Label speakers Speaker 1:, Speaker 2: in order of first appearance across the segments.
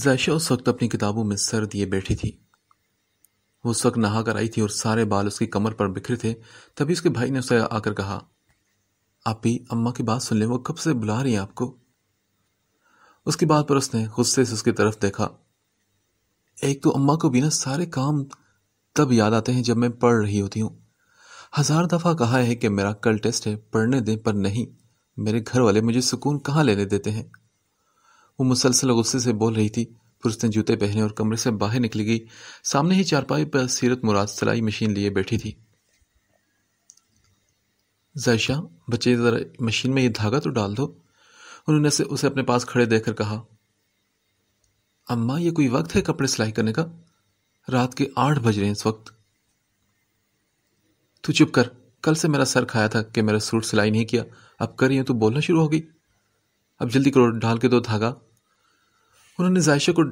Speaker 1: जायशा उस वक्त अपनी किताबों में सर दिए बैठी थी वो उस वक्त नहा कर आई थी और सारे बाल उसकी कमर पर बिखरे थे तभी उसके भाई ने उसे आकर कहा आप भी अम्मा की बात सुन ले वो कब से बुला रही हैं आपको उसकी बात पर उसने गुस्से से उसकी तरफ देखा एक तो अम्मा को बिना सारे काम तब याद आते हैं जब मैं पढ़ रही होती हूं हजार दफ़ा कहा है कि मेरा कल टेस्ट है पढ़ने दें पर नहीं मेरे घर वाले मुझे सुकून कहाँ लेने देते हैं वो मुसलसल गुस्से से बोल रही थी फिर उसने जूते पहने और कमरे से बाहर निकली गई सामने ही चारपाई पर सीरत मुराद सिलाई मशीन लिए बैठी थी जायशा बच्चे ज़रा मशीन में ये धागा तो डाल दो उन्होंने से उसे अपने पास खड़े देखकर कहा अम्मा ये कोई वक्त है कपड़े सिलाई करने का रात के आठ बज रहे हैं इस वक्त तू चुप कर कल से मेरा सर खाया था कि मेरा सूट सिलाई नहीं किया अब कर रही तो बोलना शुरू हो गई अब जल्दी करो ढाल के दो धागा उन्होंने जायशा को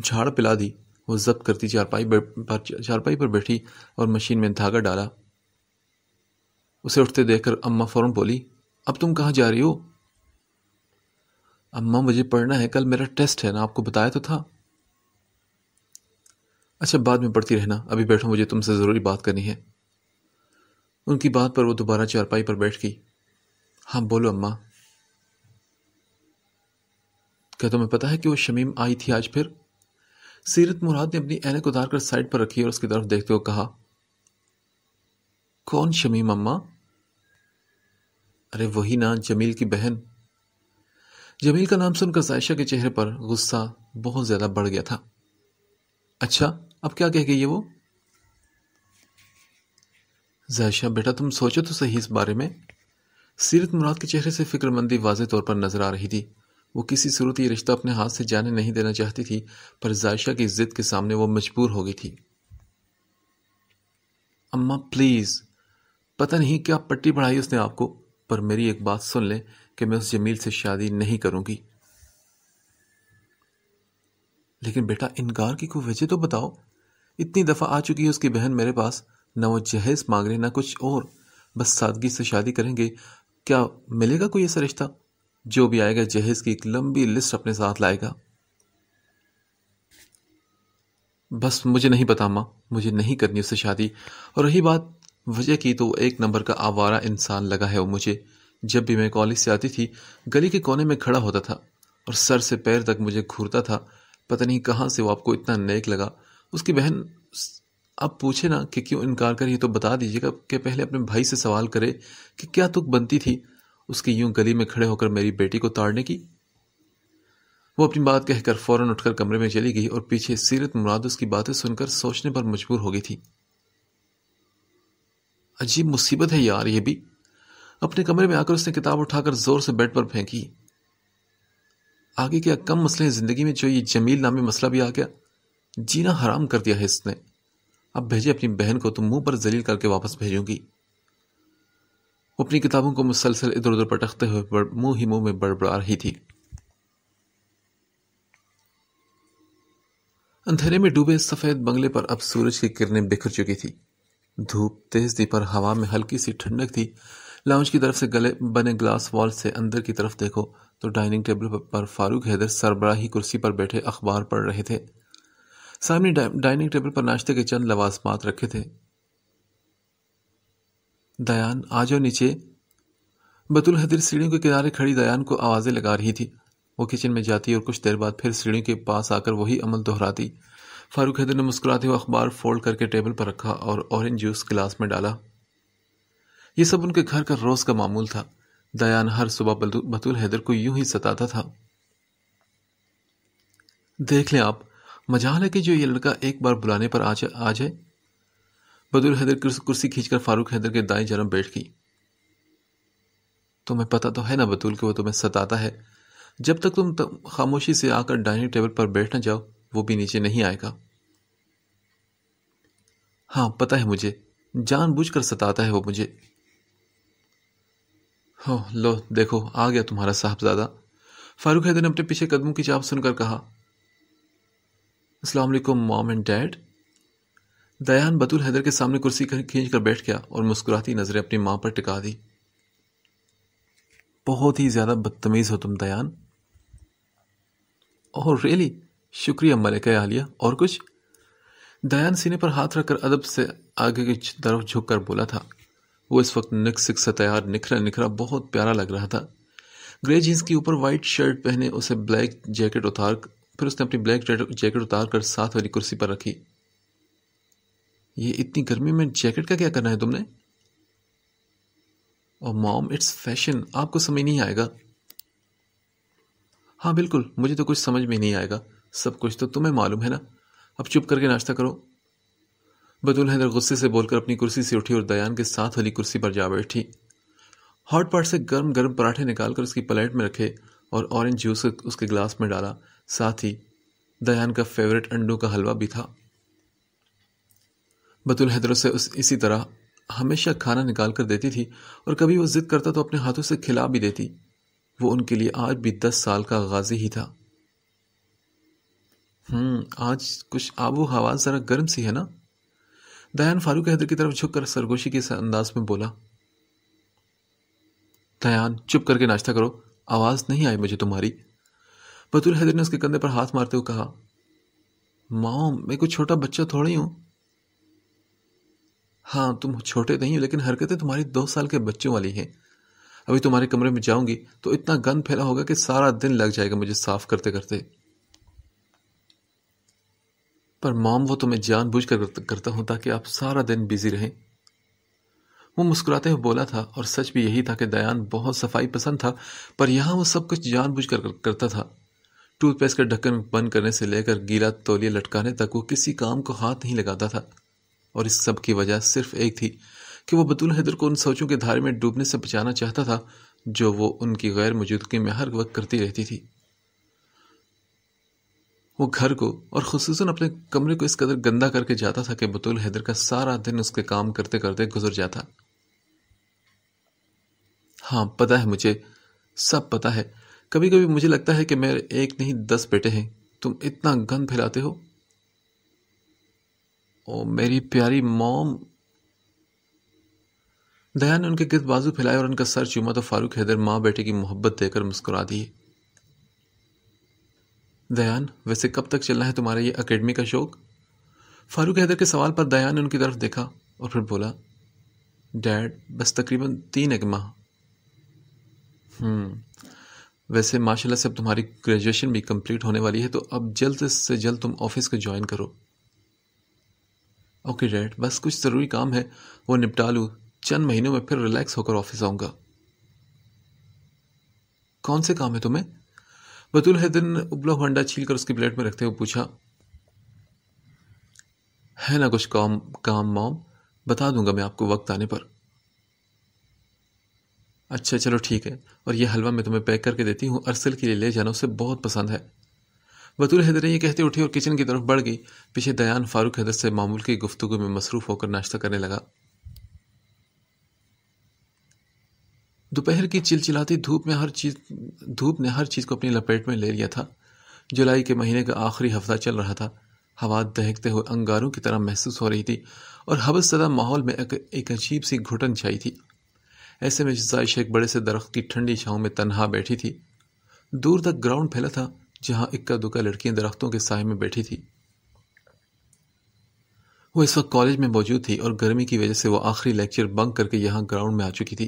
Speaker 1: झाड़ पिला दी वो जब्त करती चारपाई पर चारपाई पर बैठी और मशीन में धागा डाला उसे उठते देखकर अम्मा फ़ौरन बोली अब तुम कहाँ जा रही हो अम्मा मुझे पढ़ना है कल मेरा टेस्ट है ना आपको बताया तो था अच्छा बाद में पढ़ती रहना अभी बैठो मुझे तुमसे ज़रूरी बात करनी है उनकी बात पर वो दोबारा चारपाई पर बैठ गई हाँ बोलो अम्मा क्या तुम्हें पता है कि वो शमीम आई थी आज फिर सीरत मुराद ने अपनी एनक उतार कर साइड पर रखी और उसकी तरफ देखते हुए कहा कौन शमीम अम्मा अरे वही ना जमील की बहन जमील का नाम सुनकर जायशा के चेहरे पर गुस्सा बहुत ज़्यादा बढ़ गया था अच्छा अब क्या कह गई है वो जायशा बेटा तुम सोचो तो सही इस बारे में सीरत मुराद के चेहरे से फिक्रमंदी वाजे तौर पर नजर आ रही थी वो किसी सूरत ये रिश्ता अपने हाथ से जाने नहीं देना चाहती थी पर जायशा की जिद के सामने वो मजबूर हो गई थी अम्मा प्लीज़ पता नहीं क्या पट्टी बढ़ाई उसने आपको पर मेरी एक बात सुन लें कि मैं उस जमील से शादी नहीं करूंगी लेकिन बेटा इनकार की कोई वजह तो बताओ इतनी दफ़ा आ चुकी है उसकी बहन मेरे पास ना वो जहेज मांग रहे ना कुछ और बस सादगी से शादी करेंगे क्या मिलेगा कोई ऐसा रिश्ता जो भी आएगा जहेज की एक लंबी लिस्ट अपने साथ लाएगा बस मुझे नहीं पता माँ मुझे नहीं करनी उससे शादी और रही बात वजह की तो एक नंबर का आवारा इंसान लगा है वो मुझे जब भी मैं कॉलेज से आती थी गली के कोने में खड़ा होता था और सर से पैर तक मुझे घूरता था पता नहीं कहाँ से वो आपको इतना नेक लगा उसकी बहन आप पूछे ना कि क्यों इनकार कर तो बता दीजिएगा कि पहले अपने भाई से सवाल करे कि क्या तुक बनती थी उसकी यूं गली में खड़े होकर मेरी बेटी को ताड़ने की वो अपनी बात कहकर फौरन उठकर कमरे में चली गई और पीछे सीरत मुराद उसकी बातें सुनकर सोचने पर मजबूर हो गई थी अजीब मुसीबत है यार ये भी अपने कमरे में आकर उसने किताब उठाकर जोर से बेड पर फेंकी आगे क्या कम मसले हैं जिंदगी में जो ये जमील नामी मसला भी आ गया जीना हराम कर दिया है इसने अब भेजे अपनी बहन को तुम तो मुंह पर जलील करके वापस भेजूंगी अपनी किताबों को मुसलसल इधर उधर पटकते हुए मुंह ही मुंह में बड़बड़ा रही थी अंधेरे में डूबे सफ़ेद बंगले पर अब सूरज की किरणें बिखर चुकी थी धूप तेज थी पर हवा में हल्की सी ठंडक थी लाउंज की तरफ से गले बने ग्लास वॉल से अंदर की तरफ देखो तो डाइनिंग टेबल पर फारूक हैदर सरबराही कुर्सी पर बैठे अखबार पढ़ रहे थे सामने डाइनिंग टेबल पर नाश्ते के चंद लवाजमात रखे थे दयान आ जाओ नीचे बतुल हदीर सीढ़ियों के किनारे खड़ी दयान को आवाज़ें लगा रही थी वो किचन में जाती और कुछ देर बाद फिर सीढ़ियों के पास आकर वही अमल दोहराती फारूक हैदर ने मुस्कुराते हुए अखबार फोल्ड करके टेबल पर रखा और ऑरेंज जूस गिलास में डाला ये सब उनके घर का रोज़ का मामूल था दयान हर सुबह बतुल हैदर को यूं ही सताता था देख लें आप मजाल है कि जो ये लड़का एक बार बुलाने पर आ जाए बदुल हैदर कुर्सी खींचकर फारूक हैदर के दाएं जरम बैठ गई तुम्हें पता तो है ना बतूल कि वो तुम्हें सताता है जब तक तुम खामोशी से आकर डाइनिंग टेबल पर बैठ ना जाओ वो भी नीचे नहीं आएगा हाँ पता है मुझे जानबूझकर सताता है वो मुझे हो लो देखो आ गया तुम्हारा साहबजादा फारूक हैदर ने अपने पीछे कदमों की चाप सुनकर कहा अस्सलाम वालेकुम mom and dad Dayan Batool Haider के सामने कुर्सी खींच कर बैठ गया और मुस्कुराती नज़रें अपनी माँ पर टिका दी बहुत ही ज़्यादा बदतमीज़ हो तुम दयान ओह रियली शुक्रिया मलिका आलिया और कुछ दयान सीने पर हाथ रखकर अदब से आगे की तरफ झुक कर बोला था वो इस वक्त निक सिक से तैयार निखरा निखरा बहुत प्यारा लग रहा था ग्रे जीन्स के ऊपर वाइट शर्ट पहने उसे ब्लैक जैकेट उतार फिर उसने अपनी ब्लैक जैकेट उतार कर साथ वाली कुर्सी पर रखी ये इतनी गर्मी में जैकेट का क्या करना है तुमने और मॉम इट्स फैशन आपको समझ नहीं आएगा हाँ बिल्कुल मुझे तो कुछ समझ में नहीं आएगा सब कुछ तो तुम्हें मालूम है ना अब चुप करके नाश्ता करो बदुल हैदर गुस्से से बोलकर अपनी कुर्सी से उठी और दयान के साथ वाली कुर्सी पर जा बैठी हॉट पॉट से गर्म गर्म पराठे निकालकर उसकी प्लेट में रखे और ऑरेंज जूस उसके ग्लास में डाला साथ ही दयान का फेवरेट अंडों का हलवा भी था बतुल हैदर से उस इसी तरह हमेशा खाना निकाल कर देती थी और कभी वो ज़िद करता तो अपने हाथों से खिला भी देती वो उनके लिए आज भी दस साल का गाजी ही था हम्म, आज कुछ आबो हवा ज़रा गर्म सी है ना दयान फारूक हैदर की तरफ झुककर सरगोशी के अंदाज में बोला दयान चुप करके नाश्ता करो आवाज़ नहीं आई मुझे तुम्हारी बतुल हैदर ने उसके कंधे पर हाथ मारते हुए कहा माओ मैं कोई छोटा बच्चा थोड़ा ही हाँ तुम छोटे नहीं हो लेकिन हरकतें तुम्हारी दो साल के बच्चों वाली हैं अभी तुम्हारे कमरे में जाऊंगी तो इतना गंद फैला होगा कि सारा दिन लग जाएगा मुझे साफ करते करते पर मॉम वो तुम्हें बुझ कर करता हूं ताकि आप सारा दिन बिजी रहें वो मुस्कुराते हुए बोला था और सच भी यही था कि दयान बहुत सफाई पसंद था पर यहाँ वो सब कुछ जान कर करता था टूथपेस्ट का ढक्कन बंद करने से लेकर गीला तौलिया लटकाने तक वो किसी काम को हाथ नहीं लगाता था और इस सब की वजह सिर्फ एक थी कि वो बतूल हैदर को उन सोचों के धारे में डूबने से बचाना चाहता था जो वो उनकी गैर मौजूदगी में हर वक्त करती रहती थी वो घर को और खसूस अपने कमरे को इस कदर गंदा करके जाता था कि बतूल हैदर का सारा दिन उसके काम करते करते गुजर जाता हाँ पता है मुझे सब पता है कभी कभी मुझे लगता है कि मेरे एक नहीं दस बेटे हैं तुम इतना गंद फैलाते हो ओ मेरी प्यारी मोम दया ने उनके गिरद बाजू फैलाए और उनका सर चूमा तो फारूक हैदर माँ बेटे की मोहब्बत देकर मुस्कुरा दिए दयान वैसे कब तक चलना है तुम्हारा ये अकेडमी का शौक फारूक हैदर के सवाल पर दयान ने उनकी तरफ देखा और फिर बोला डैड बस तकरीबन तीन एक माह हम्म, वैसे माशाल्लाह से अब तुम्हारी ग्रेजुएशन भी कंप्लीट होने वाली है तो अब जल्द से जल्द तुम ऑफिस को ज्वाइन करो ओके डैड बस कुछ ज़रूरी काम है वो निपटा लूँ चंद महीनों में फिर रिलैक्स होकर ऑफिस आऊँगा कौन से काम है तुम्हें बतुल हैदर ने उबला हुआ अंडा छील कर उसकी प्लेट में रखते हुए पूछा है ना कुछ काम काम मॉम बता दूंगा मैं आपको वक्त आने पर अच्छा चलो ठीक है और यह हलवा मैं तुम्हें पैक करके देती हूँ अरसल के लिए ले जाना उसे बहुत पसंद है बतूल हैदर ये कहते उठी और किचन की तरफ बढ़ गई पीछे दयान फारूक हैदर से मामूल की गुफ्तगु में मसरूफ़ होकर नाश्ता करने लगा दोपहर की चिलचिलाती धूप में हर चीज़ धूप ने हर चीज़ को अपनी लपेट में ले लिया था जुलाई के महीने का आखिरी हफ्ता चल रहा था हवा दहकते हुए अंगारों की तरह महसूस हो रही थी और हबस सदा माहौल में एक, एक अजीब सी घुटन छाई थी ऐसे में जायशा एक बड़े से दरख्त की ठंडी छाओं में तनहा बैठी थी दूर तक ग्राउंड फैला था जहां इक्का दुक्का लड़कियां दरख्तों के साय में बैठी थी वो इस वक्त कॉलेज में मौजूद थी और गर्मी की वजह से वो आखिरी लेक्चर बंक करके यहां ग्राउंड में आ चुकी थी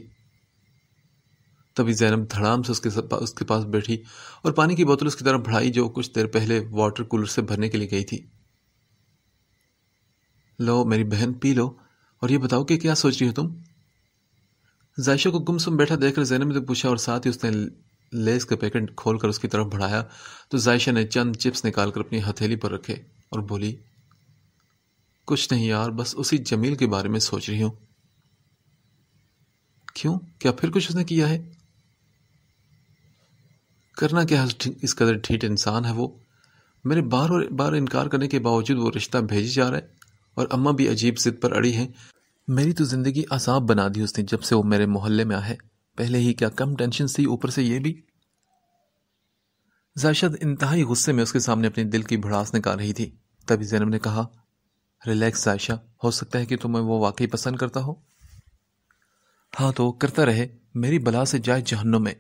Speaker 1: तभी जैनब धड़ाम से उसके पा, उसके पास बैठी और पानी की बोतल उसकी तरफ भड़ाई जो कुछ देर पहले वाटर कूलर से भरने के लिए गई थी लो मेरी बहन पी लो और ये बताओ कि क्या सोच रही हो तुम जायशा को गुमसुम बैठा देखकर जैनब ने पूछा और साथ ही उसने लेस का पैकेट खोलकर उसकी तरफ बढ़ाया तो जायशा ने चंद चिप्स निकालकर अपनी हथेली पर रखे और बोली कुछ नहीं यार बस उसी जमील के बारे में सोच रही हूं क्यों क्या फिर कुछ उसने किया है करना क्या इस कदर ठीठ इंसान है वो मेरे बार और बार इनकार करने के बावजूद वो रिश्ता भेजी जा रहा है और अम्मा भी अजीब जिद पर अड़ी हैं मेरी तो ज़िंदगी असाब बना दी उसने जब से वो मेरे मोहल्ले में आए पहले ही क्या कम टेंशन थी ऊपर से ये भी जायशद इंतहाई गुस्से में उसके सामने अपने दिल की भड़ास निकाल रही थी तभी जैनब ने कहा रिलैक्स जायशा हो सकता है कि तुम्हें वो वाकई पसंद करता हो हाँ तो करता रहे मेरी बला से जाए जहन्नों में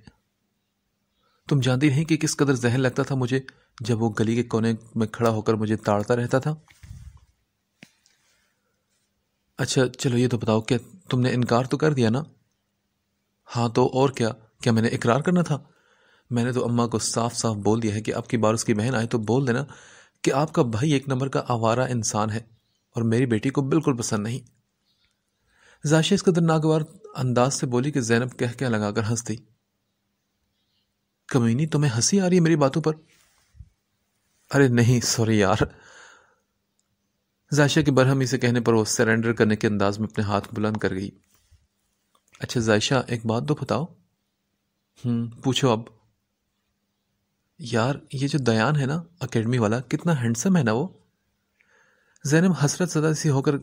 Speaker 1: तुम जानती नहीं कि किस कदर जहन लगता था मुझे जब वो गली के कोने में खड़ा होकर मुझे ताड़ता रहता था अच्छा चलो ये तो बताओ कि तुमने इनकार तो कर दिया ना हाँ तो और क्या क्या मैंने इकरार करना था मैंने तो अम्मा को साफ साफ बोल दिया है कि आपकी बार उसकी बहन आए तो बोल देना कि आपका भाई एक नंबर का आवारा इंसान है और मेरी बेटी को बिल्कुल पसंद नहीं जाशा इस कदर नागवार अंदाज से बोली कि जैनब कह कह लगाकर हंस दी कमीनी तुम्हें हंसी आ रही है मेरी बातों पर अरे नहीं सॉरी यार जाशिया की बरहमी से कहने पर वो सरेंडर करने के अंदाज में अपने हाथ बुलंद कर गई अच्छा जायशा एक बात तो बताओ हम्म पूछो अब यार ये जो दयान है ना अकेडमी वाला कितना हैंडसम है ना वो जैनब हसरत सदा सी होकर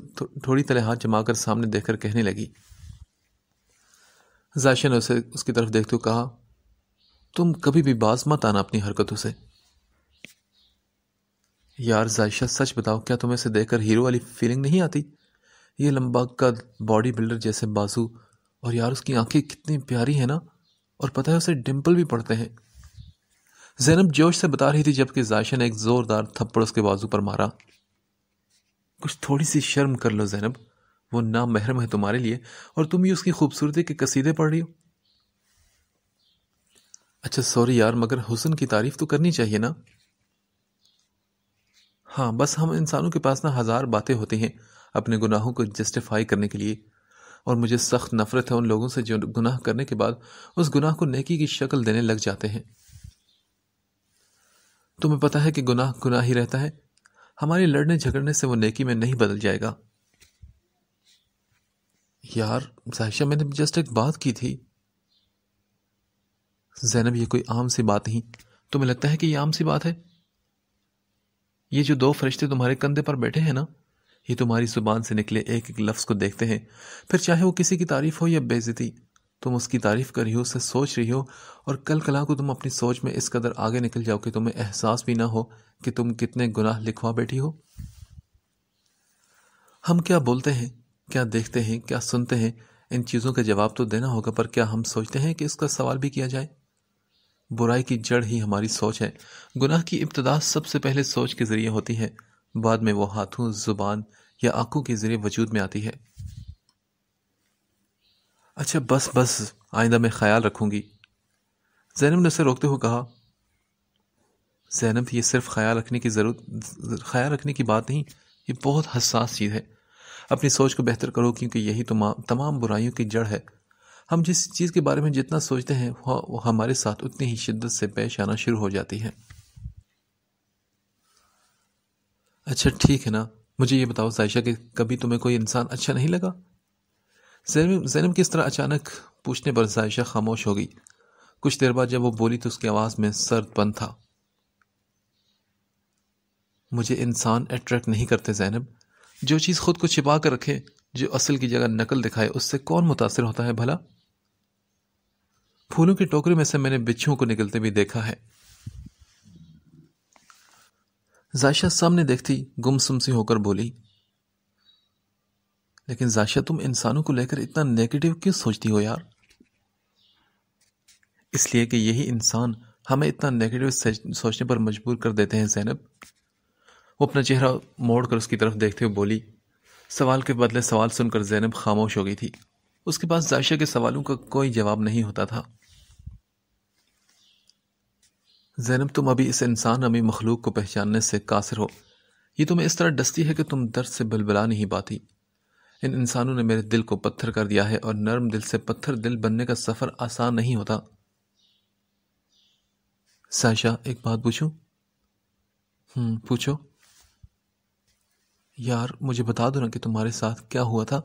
Speaker 1: थोड़ी तले हाथ जमा कर सामने देखकर कहने लगी जायशा ने उसे उसकी तरफ देखते हुए कहा तुम कभी भी बाज मत आना अपनी हरकतों से यार जायशा सच बताओ क्या तुम्हें इसे देखकर हीरो वाली फीलिंग नहीं आती ये लंबा कद बॉडी बिल्डर जैसे बाजू और यार उसकी आंखें कितनी प्यारी है ना और पता है उसे डिम्पल भी पड़ते हैं जैनब जोश से बता रही थी जबकि जायशा ने एक ज़ोरदार थप्पड़ उसके बाजू पर मारा कुछ थोड़ी सी शर्म कर लो जैनब वो ना महरम है तुम्हारे लिए और तुम ही उसकी खूबसूरती के कसीदे पढ़ रही हो अच्छा सॉरी यार मगर हुसन की तारीफ तो करनी चाहिए ना हाँ बस हम इंसानों के पास ना हज़ार बातें होती हैं अपने गुनाहों को जस्टिफाई करने के लिए और मुझे सख्त नफरत है उन लोगों से जो गुनाह करने के बाद उस गुनाह को नेकी की शक्ल देने लग जाते हैं तुम्हें पता है कि गुनाह गुनाह ही रहता है हमारे लड़ने झगड़ने से वो नेकी में नहीं बदल जाएगा यार जायशा मैंने जस्ट एक बात की थी जैनब ये कोई आम सी बात नहीं तुम्हें लगता है कि ये आम सी बात है ये जो दो फरिश्ते तुम्हारे कंधे पर बैठे हैं ना ये तुम्हारी ज़ुबान से निकले एक एक लफ्ज़ को देखते हैं फिर चाहे वो किसी की तारीफ़ हो या बेजती तुम उसकी तारीफ़ कर रही हो उससे सोच रही हो और कल कला को तुम अपनी सोच में इस कदर आगे निकल जाओ कि तुम्हें एहसास भी ना हो कि तुम कितने गुनाह लिखवा बैठी हो हम क्या बोलते हैं क्या देखते हैं क्या सुनते हैं इन चीज़ों का जवाब तो देना होगा पर क्या हम सोचते हैं कि इसका सवाल भी किया जाए बुराई की जड़ ही हमारी सोच है गुनाह की इब्तदा सबसे पहले सोच के ज़रिए होती है बाद में वो हाथों जुबान या आंखों के जरिए वजूद में आती है अच्छा बस बस आइंदा मैं ख्याल रखूंगी जैनब ने उसे रोकते हुए कहा जैनब ये सिर्फ ख्याल रखने की ज़रूरत ख्याल रखने की बात नहीं ये बहुत हसास चीज़ है अपनी सोच को बेहतर करो क्योंकि यही तो तमाम बुराइयों की जड़ है हम जिस चीज़ के बारे में जितना सोचते हैं वह हमारे साथ उतनी ही शिद्दत से पेश आना शुरू हो जाती है अच्छा ठीक है ना मुझे ये बताओ जायशा कि कभी तुम्हें कोई इंसान अच्छा नहीं लगा जैनब जैनब की इस तरह अचानक पूछने पर जायशा खामोश हो गई कुछ देर बाद जब वो बोली तो उसकी आवाज़ में सर्दपन था मुझे इंसान अट्रैक्ट नहीं करते जैनब जो चीज़ खुद को छिपा कर रखे जो असल की जगह नकल दिखाए उससे कौन मुतासर होता है भला फूलों की टोकरी में से मैंने बिच्छुओं को निकलते भी देखा है जायशा सामने देखती गुमसुम सी होकर बोली लेकिन जायशा तुम इंसानों को लेकर इतना नेगेटिव क्यों सोचती हो यार इसलिए कि यही इंसान हमें इतना नेगेटिव सोचने पर मजबूर कर देते हैं जैनब वो अपना चेहरा मोड़ कर उसकी तरफ देखते हुए बोली सवाल के बदले सवाल सुनकर जैनब खामोश हो गई थी उसके पास जायशा के सवालों का कोई जवाब नहीं होता था जैनब तुम अभी इस इंसान अमी मखलूक को पहचानने से कासिर हो ये तुम्हें इस तरह डस्ती है कि तुम दर्द से बलबला नहीं पाती इन इंसानों ने मेरे दिल को पत्थर कर दिया है और नर्म दिल से पत्थर दिल बनने का सफ़र आसान नहीं होता साशा एक बात पूछूं हम्म, पूछो यार मुझे बता दो ना कि तुम्हारे साथ क्या हुआ था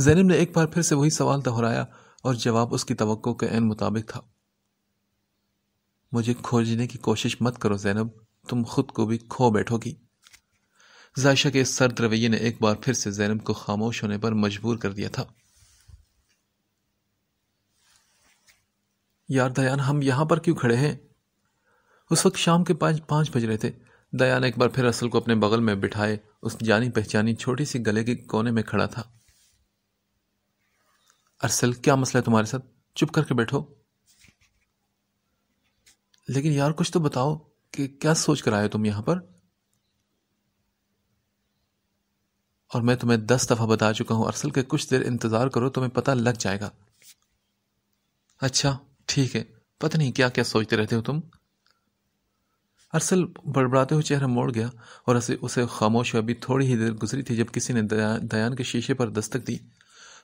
Speaker 1: जैनब ने एक बार फिर से वही सवाल दोहराया और जवाब उसकी तो मुताबिक था मुझे खोजने की कोशिश मत करो जैनब तुम खुद को भी खो बैठोगी जायशा के सर्द रवैये ने एक बार फिर से जैनब को खामोश होने पर मजबूर कर दिया था यार दयान हम यहां पर क्यों खड़े हैं उस वक्त शाम के पांच पांच बज रहे थे दयान एक बार फिर असल को अपने बगल में बिठाए उस जानी पहचानी छोटी सी गले के कोने में खड़ा था अरसल क्या मसला है तुम्हारे साथ चुप करके बैठो लेकिन यार कुछ तो बताओ कि क्या सोच कर आए तुम यहां पर और मैं तुम्हें दस दफा बता चुका हूं अरसल के कुछ देर इंतजार करो तुम्हें पता लग जाएगा अच्छा ठीक है पता नहीं क्या क्या सोचते रहते हो तुम अरसल बड़बड़ाते हुए चेहरा मोड़ गया और उसे उसे खामोश अभी थोड़ी ही देर गुजरी थी जब किसी ने दया, दयान के शीशे पर दस्तक दी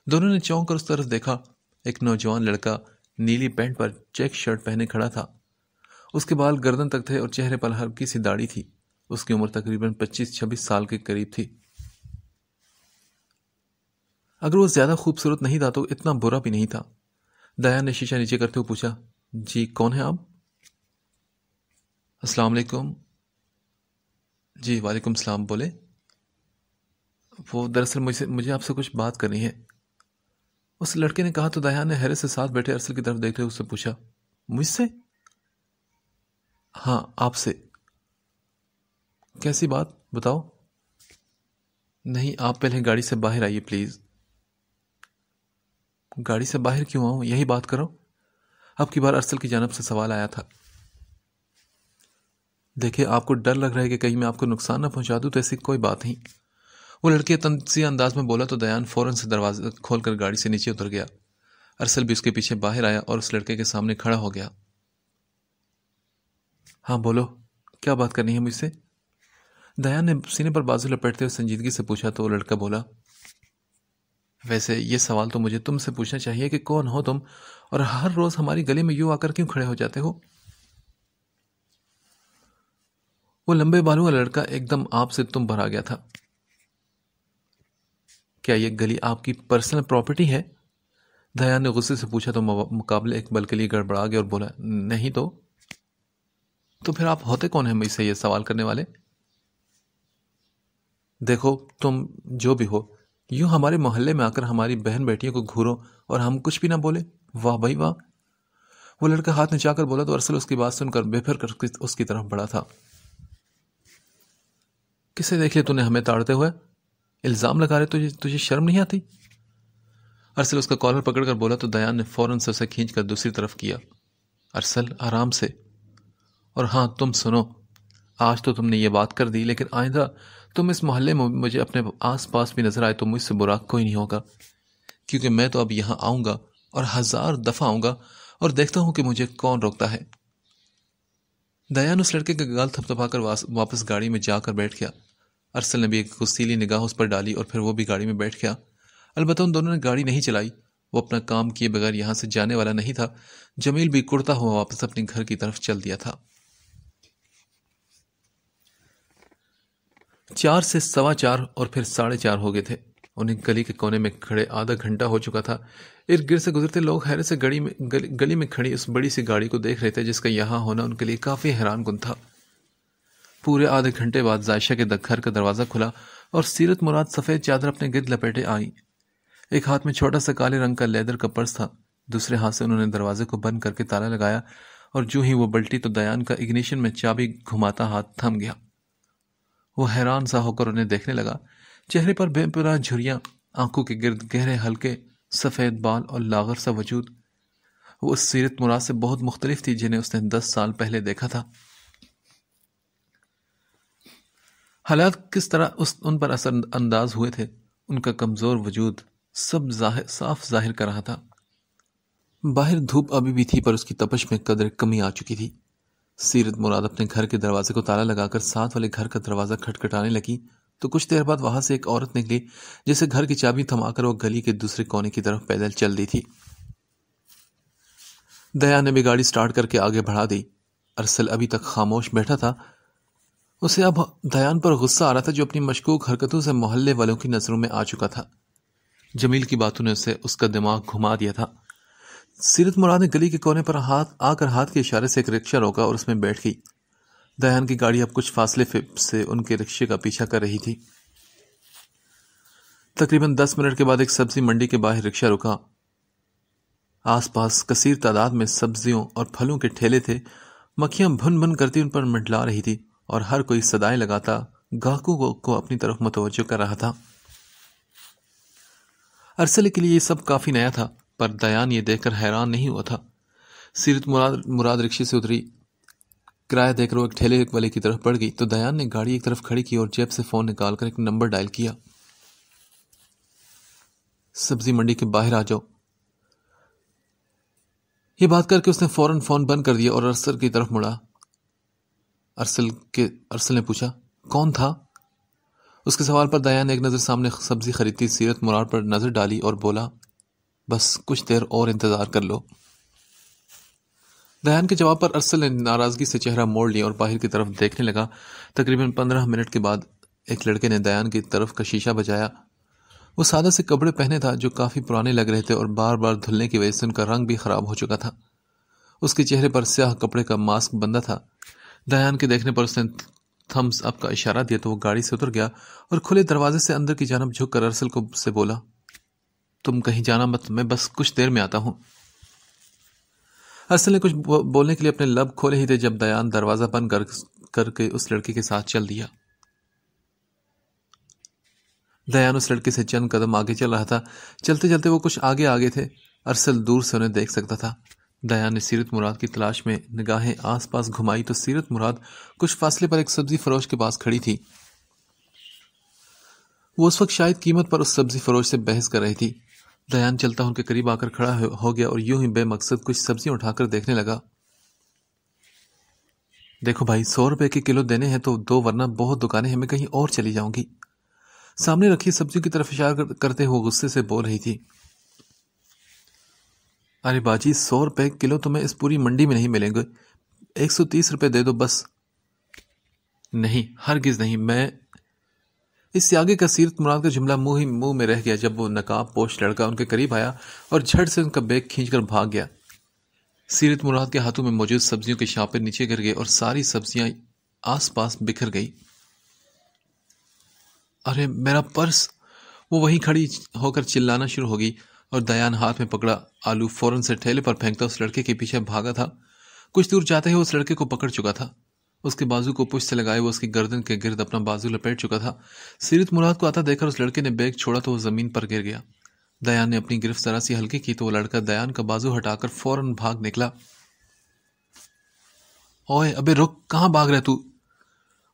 Speaker 1: दोनों ने चौंक कर उस तरफ देखा एक नौजवान लड़का नीली पैंट पर चेक शर्ट पहने खड़ा था उसके बाल गर्दन तक थे और चेहरे पर हल्की सी दाढ़ी थी उसकी उम्र तकरीबन 25-26 साल के करीब थी अगर वो ज़्यादा खूबसूरत नहीं था तो इतना बुरा भी नहीं था दया ने शीशा नीचे करते हुए पूछा जी कौन है आप अस्सलाम वालेकुम जी वालेकुम सलाम बोले वो दरअसल मुझे मुझे आपसे कुछ बात करनी है उस लड़के ने कहा तो दया ने हैरत से साथ बैठे अरसल की तरफ देखते हुए उससे पूछा मुझसे हाँ आपसे कैसी बात बताओ नहीं आप पहले गाड़ी से बाहर आइए प्लीज़ गाड़ी से बाहर क्यों आऊँ यही बात करो अब की बार अरसल की जानब से सवाल आया था देखिए आपको डर लग रहा है कि कहीं मैं आपको नुकसान ना पहुंचा दूं तो ऐसी कोई बात नहीं वो लड़के तनसी अंदाज में बोला तो दयान फ़ौरन से दरवाज़ा खोलकर गाड़ी से नीचे उतर गया अरसल भी उसके पीछे बाहर आया और उस लड़के के सामने खड़ा हो गया हाँ बोलो क्या बात करनी है मुझसे दया ने सीने पर बाजू लपेटते हुए संजीदगी से पूछा तो लड़का बोला वैसे ये सवाल तो मुझे तुमसे पूछना चाहिए कि कौन हो तुम और हर रोज़ हमारी गली में यूं आकर क्यों खड़े हो जाते हो वो लंबे बालों वाला लड़का एकदम आपसे तुम भर आ गया था क्या ये गली आपकी पर्सनल प्रॉपर्टी है दया ने गुस्से से पूछा तो मुकाबले एक बल के लिए गड़बड़ा गया और बोला नहीं तो तो फिर आप होते कौन है मुझसे ये सवाल करने वाले देखो तुम जो भी हो यूं हमारे मोहल्ले में आकर हमारी बहन बेटियों को घूरो और हम कुछ भी ना बोले वाह भाई वाह वो लड़का हाथ नचाकर बोला तो अरसल उसकी बात सुनकर बेफिर कर उसकी तरफ बढ़ा था किसे देख लिया तूने हमें ताड़ते हुए इल्ज़ाम लगा रहे तुझे तुझे शर्म नहीं आती अरसल उसका कॉलर पकड़कर बोला तो दयान ने फ़ौरन से उसे खींच कर दूसरी तरफ किया अरसल आराम से और हाँ तुम सुनो आज तो तुमने ये बात कर दी लेकिन आइंदा तुम इस मोहल्ले में मुझे अपने आस पास भी नज़र आए तो मुझसे बुरा कोई नहीं होगा क्योंकि मैं तो अब यहाँ आऊँगा और हज़ार दफ़ा आऊँगा और देखता हूँ कि मुझे कौन रोकता है दयान उस लड़के का गाल थपथपा कर वापस गाड़ी में जाकर बैठ गया अरसल ने भी एक गुस्सीली निगाह उस पर डाली और फिर वो भी गाड़ी में बैठ गया अलबत्त उन दोनों ने गाड़ी नहीं चलाई वो अपना काम किए बगैर यहाँ से जाने वाला नहीं था जमील भी कुर्ता हुआ वापस अपने घर की तरफ चल दिया था चार से सवा चार और फिर साढ़े चार हो गए थे उन्हें गली के कोने में खड़े आधा घंटा हो चुका था इर्द गिर्द से गुजरते लोग हैरत से गली में गली, गली में खड़ी उस बड़ी सी गाड़ी को देख रहे थे जिसका यहाँ होना उनके लिए काफ़ी हैरान गुन था पूरे आधे घंटे बाद जायशा के घर का दरवाज़ा खुला और सीरत मुराद सफ़ेद चादर अपने गिरद लपेटे आई एक हाथ में छोटा सा काले रंग का लेदर का पर्स था दूसरे हाथ से उन्होंने दरवाजे को बंद करके ताला लगाया और जो ही वो बल्टी तो दयान का इग्निशन में चाबी घुमाता हाथ थम गया वो हैरान सा होकर उन्हें देखने लगा चेहरे पर बेपुरा झुरियाँ आंखों के गिर्द गहरे हल्के सफ़ेद बाल और लागर सा वजूद वो उस सीरत मुराद से बहुत मुख्तलिफ थी जिन्हें उसने दस साल पहले देखा था हालात किस तरह उस उन पर असर अंदाज हुए थे उनका कमज़ोर वजूद सब जाहिर साफ जाहिर कर रहा था बाहर धूप अभी भी थी पर उसकी तपश में कदर कमी आ चुकी थी सीरत मुराद अपने घर के दरवाजे को ताला लगाकर साथ वाले घर का दरवाजा खटखटाने लगी तो कुछ देर बाद वहां से एक औरत निकली जिसे घर की चाबी थमाकर वह गली के दूसरे कोने की तरफ पैदल चल दी थी दया ने भी गाड़ी स्टार्ट करके आगे बढ़ा दी अरसल अभी तक खामोश बैठा था उसे अब दयान पर गुस्सा आ रहा था जो अपनी मशकूक हरकतों से मोहल्ले वालों की नज़रों में आ चुका था जमील की बातों ने उसे उसका दिमाग घुमा दिया था सीरत मुराद ने गली के कोने पर हाथ आकर हाथ के इशारे से एक रिक्शा रोका और उसमें बैठ गई दयान की गाड़ी अब कुछ फासले से उनके रिक्शे का पीछा कर रही थी तकरीबन दस मिनट के बाद एक सब्जी मंडी के बाहर रिक्शा रुका आसपास कसीर तादाद में सब्जियों और फलों के ठेले थे मक्खियां भुन भुन करती उन पर मंडला रही थी और हर कोई सदाएं लगाता गाहकों को, को अपनी तरफ मुतवजो कर रहा था अरसले के लिए यह सब काफ़ी नया था पर दयान ये देखकर हैरान नहीं हुआ था सीरत मुराद मुराद रिक्शे से उतरी किराया देकर वो एक ठेले वाले की तरफ पड़ गई तो दयान ने गाड़ी एक तरफ खड़ी की और जेब से फ़ोन निकालकर एक नंबर डायल किया सब्जी मंडी के बाहर आ जाओ ये बात करके उसने फ़ौरन फ़ोन बंद कर दिया और अरसल की तरफ मुड़ा अरसल के अरसल ने पूछा कौन था उसके सवाल पर दयान ने एक नज़र सामने सब्जी खरीदती सीरत मुराद पर नज़र डाली और बोला बस कुछ देर और इंतज़ार कर लो दयान के जवाब पर अरसल ने नाराज़गी से चेहरा मोड़ लिया और बाहर की तरफ देखने लगा तकरीबन पंद्रह मिनट के बाद एक लड़के ने दयान की तरफ का शीशा बजाया वो सादा से कपड़े पहने था जो काफ़ी पुराने लग रहे थे और बार बार धुलने की वजह से उनका रंग भी ख़राब हो चुका था उसके चेहरे पर स्याह कपड़े का मास्क बंधा था दयान के देखने पर उसने थम्स अप का इशारा दिया तो वो गाड़ी से उतर गया और खुले दरवाजे से अंदर की जानब झुक कर अरसल को से बोला तुम कहीं जाना मत मैं बस कुछ देर में आता हूं असल ने कुछ बोलने के लिए अपने लब खोले ही थे जब दयान दरवाज़ा बंद कर करके उस लड़की के साथ चल दिया दयान उस लड़के से चंद कदम आगे चल रहा था चलते चलते वो कुछ आगे आगे थे अरसल दूर से उन्हें देख सकता था दया ने सीरत मुराद की तलाश में निगाहें आसपास घुमाई तो सीरत मुराद कुछ फासले पर एक सब्जी फरोश के पास खड़ी थी वो उस वक्त शायद कीमत पर उस सब्जी फरोश से बहस कर रही थी दयान चलता उनके करीब आकर खड़ा हो गया और यूं ही बेमकसद कुछ सब्जियां उठाकर देखने लगा देखो भाई सौ रुपए के किलो देने हैं तो दो वरना बहुत दुकानें हमें कहीं और चली जाऊंगी सामने रखी सब्जियों की तरफ इशार करते हुए गुस्से से बोल रही थी अरे बाजी सौ रुपए किलो तुम्हें तो इस पूरी मंडी में नहीं मिलेंगे एक सौ तीस रुपये दे दो बस नहीं हर गिज नहीं मैं इस आगे का सीरत मुराद का जुमला मुंह ही मुंह में रह गया जब वो नकाब पोष लड़का उनके करीब आया और झट से उनका बैग खींचकर भाग गया सीरत मुराद के हाथों में मौजूद सब्जियों के शापे नीचे गिर गए और सारी सब्जियां आसपास बिखर गई अरे मेरा पर्स वो वहीं खड़ी होकर चिल्लाना शुरू होगी और दयान हाथ में पकड़ा आलू फौरन से ठेले पर फेंकता उस लड़के के पीछे भागा था कुछ दूर जाते ही उस लड़के को पकड़ चुका था उसके बाजू को पुश से लगाए वो उसकी गर्दन के गिरद अपना बाजू लपेट चुका था सीरत मुराद को आता देखकर उस लड़के ने बैग छोड़ा तो वो ज़मीन पर गिर गया दयान ने अपनी गिरफ्त जरा सी हल्की की तो वो लड़का दयान का बाजू हटाकर फौरन भाग निकला ओए अबे रुक कहाँ भाग रहे तू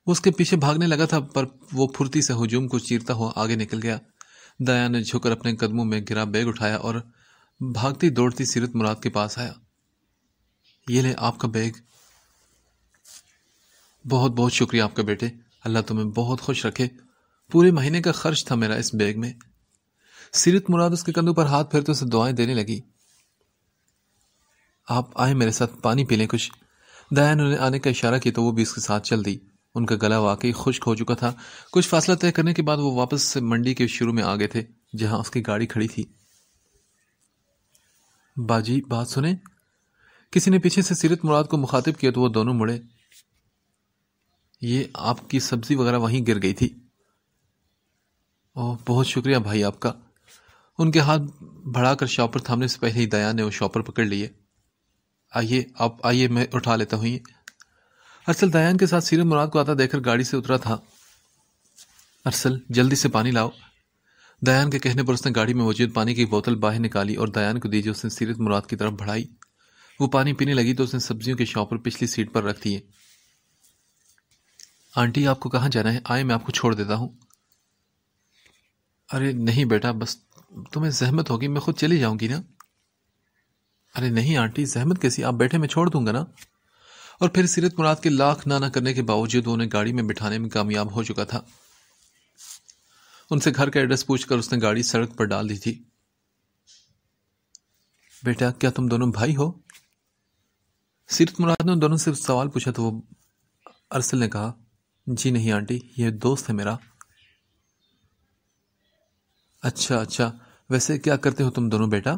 Speaker 1: वो उसके पीछे भागने लगा था पर वो फुर्ती से हजूम को चीरता हुआ आगे निकल गया दयान ने झुककर अपने कदमों में गिरा बैग उठाया और भागती दौड़ती सीरत मुराद के पास आया ये ले आपका बैग बहुत बहुत शुक्रिया आपका बेटे अल्लाह तुम्हें बहुत खुश रखे पूरे महीने का खर्च था मेरा इस बैग में सीरत मुराद उसके कंधों पर हाथ फेरते तो उसे दुआएं देने लगी आप आए मेरे साथ पानी पी लें कुछ दया ने आने का इशारा किया तो वो भी उसके साथ चल दी उनका गला वाकई खुश्क हो चुका था कुछ फासला तय करने के बाद वो वापस मंडी के शुरू में आ गए थे जहां उसकी गाड़ी खड़ी थी बाजी बात सुने किसी ने पीछे से सीरत मुराद को मुखातिब किया तो वो दोनों मुड़े ये आपकी सब्ज़ी वगैरह वहीं गिर गई थी ओह बहुत शुक्रिया भाई आपका उनके हाथ बढ़ाकर शॉपर थामने से पहले ही दया ने वो शॉपर पकड़ लिए आइए आप आइए मैं उठा लेता हूँ ये अरसल दयान के साथ सीरम मुराद को आता देखकर गाड़ी से उतरा था अरसल जल्दी से पानी लाओ दयान के कहने पर उसने गाड़ी में मौजूद पानी की बोतल बाहर निकाली और दयान को दी जो उसने सीरत मुराद की तरफ बढ़ाई वो पानी पीने लगी तो उसने सब्जियों के शॉपर पिछली सीट पर रख दिए आंटी आपको कहाँ जाना है आए मैं आपको छोड़ देता हूँ अरे नहीं बेटा बस तुम्हें जहमत होगी मैं खुद चली जाऊंगी ना अरे नहीं आंटी जहमत कैसी आप बैठे मैं छोड़ दूंगा ना और फिर सीरत मुराद के लाख ना ना करने के बावजूद उन्हें गाड़ी में बिठाने में कामयाब हो चुका था उनसे घर का एड्रेस पूछकर उसने गाड़ी सड़क पर डाल दी थी बेटा क्या तुम दोनों भाई हो सीरत मुराद ने दोनों से सवाल पूछा तो वो अरसल ने कहा जी नहीं आंटी ये दोस्त है मेरा अच्छा अच्छा वैसे क्या करते हो तुम दोनों बेटा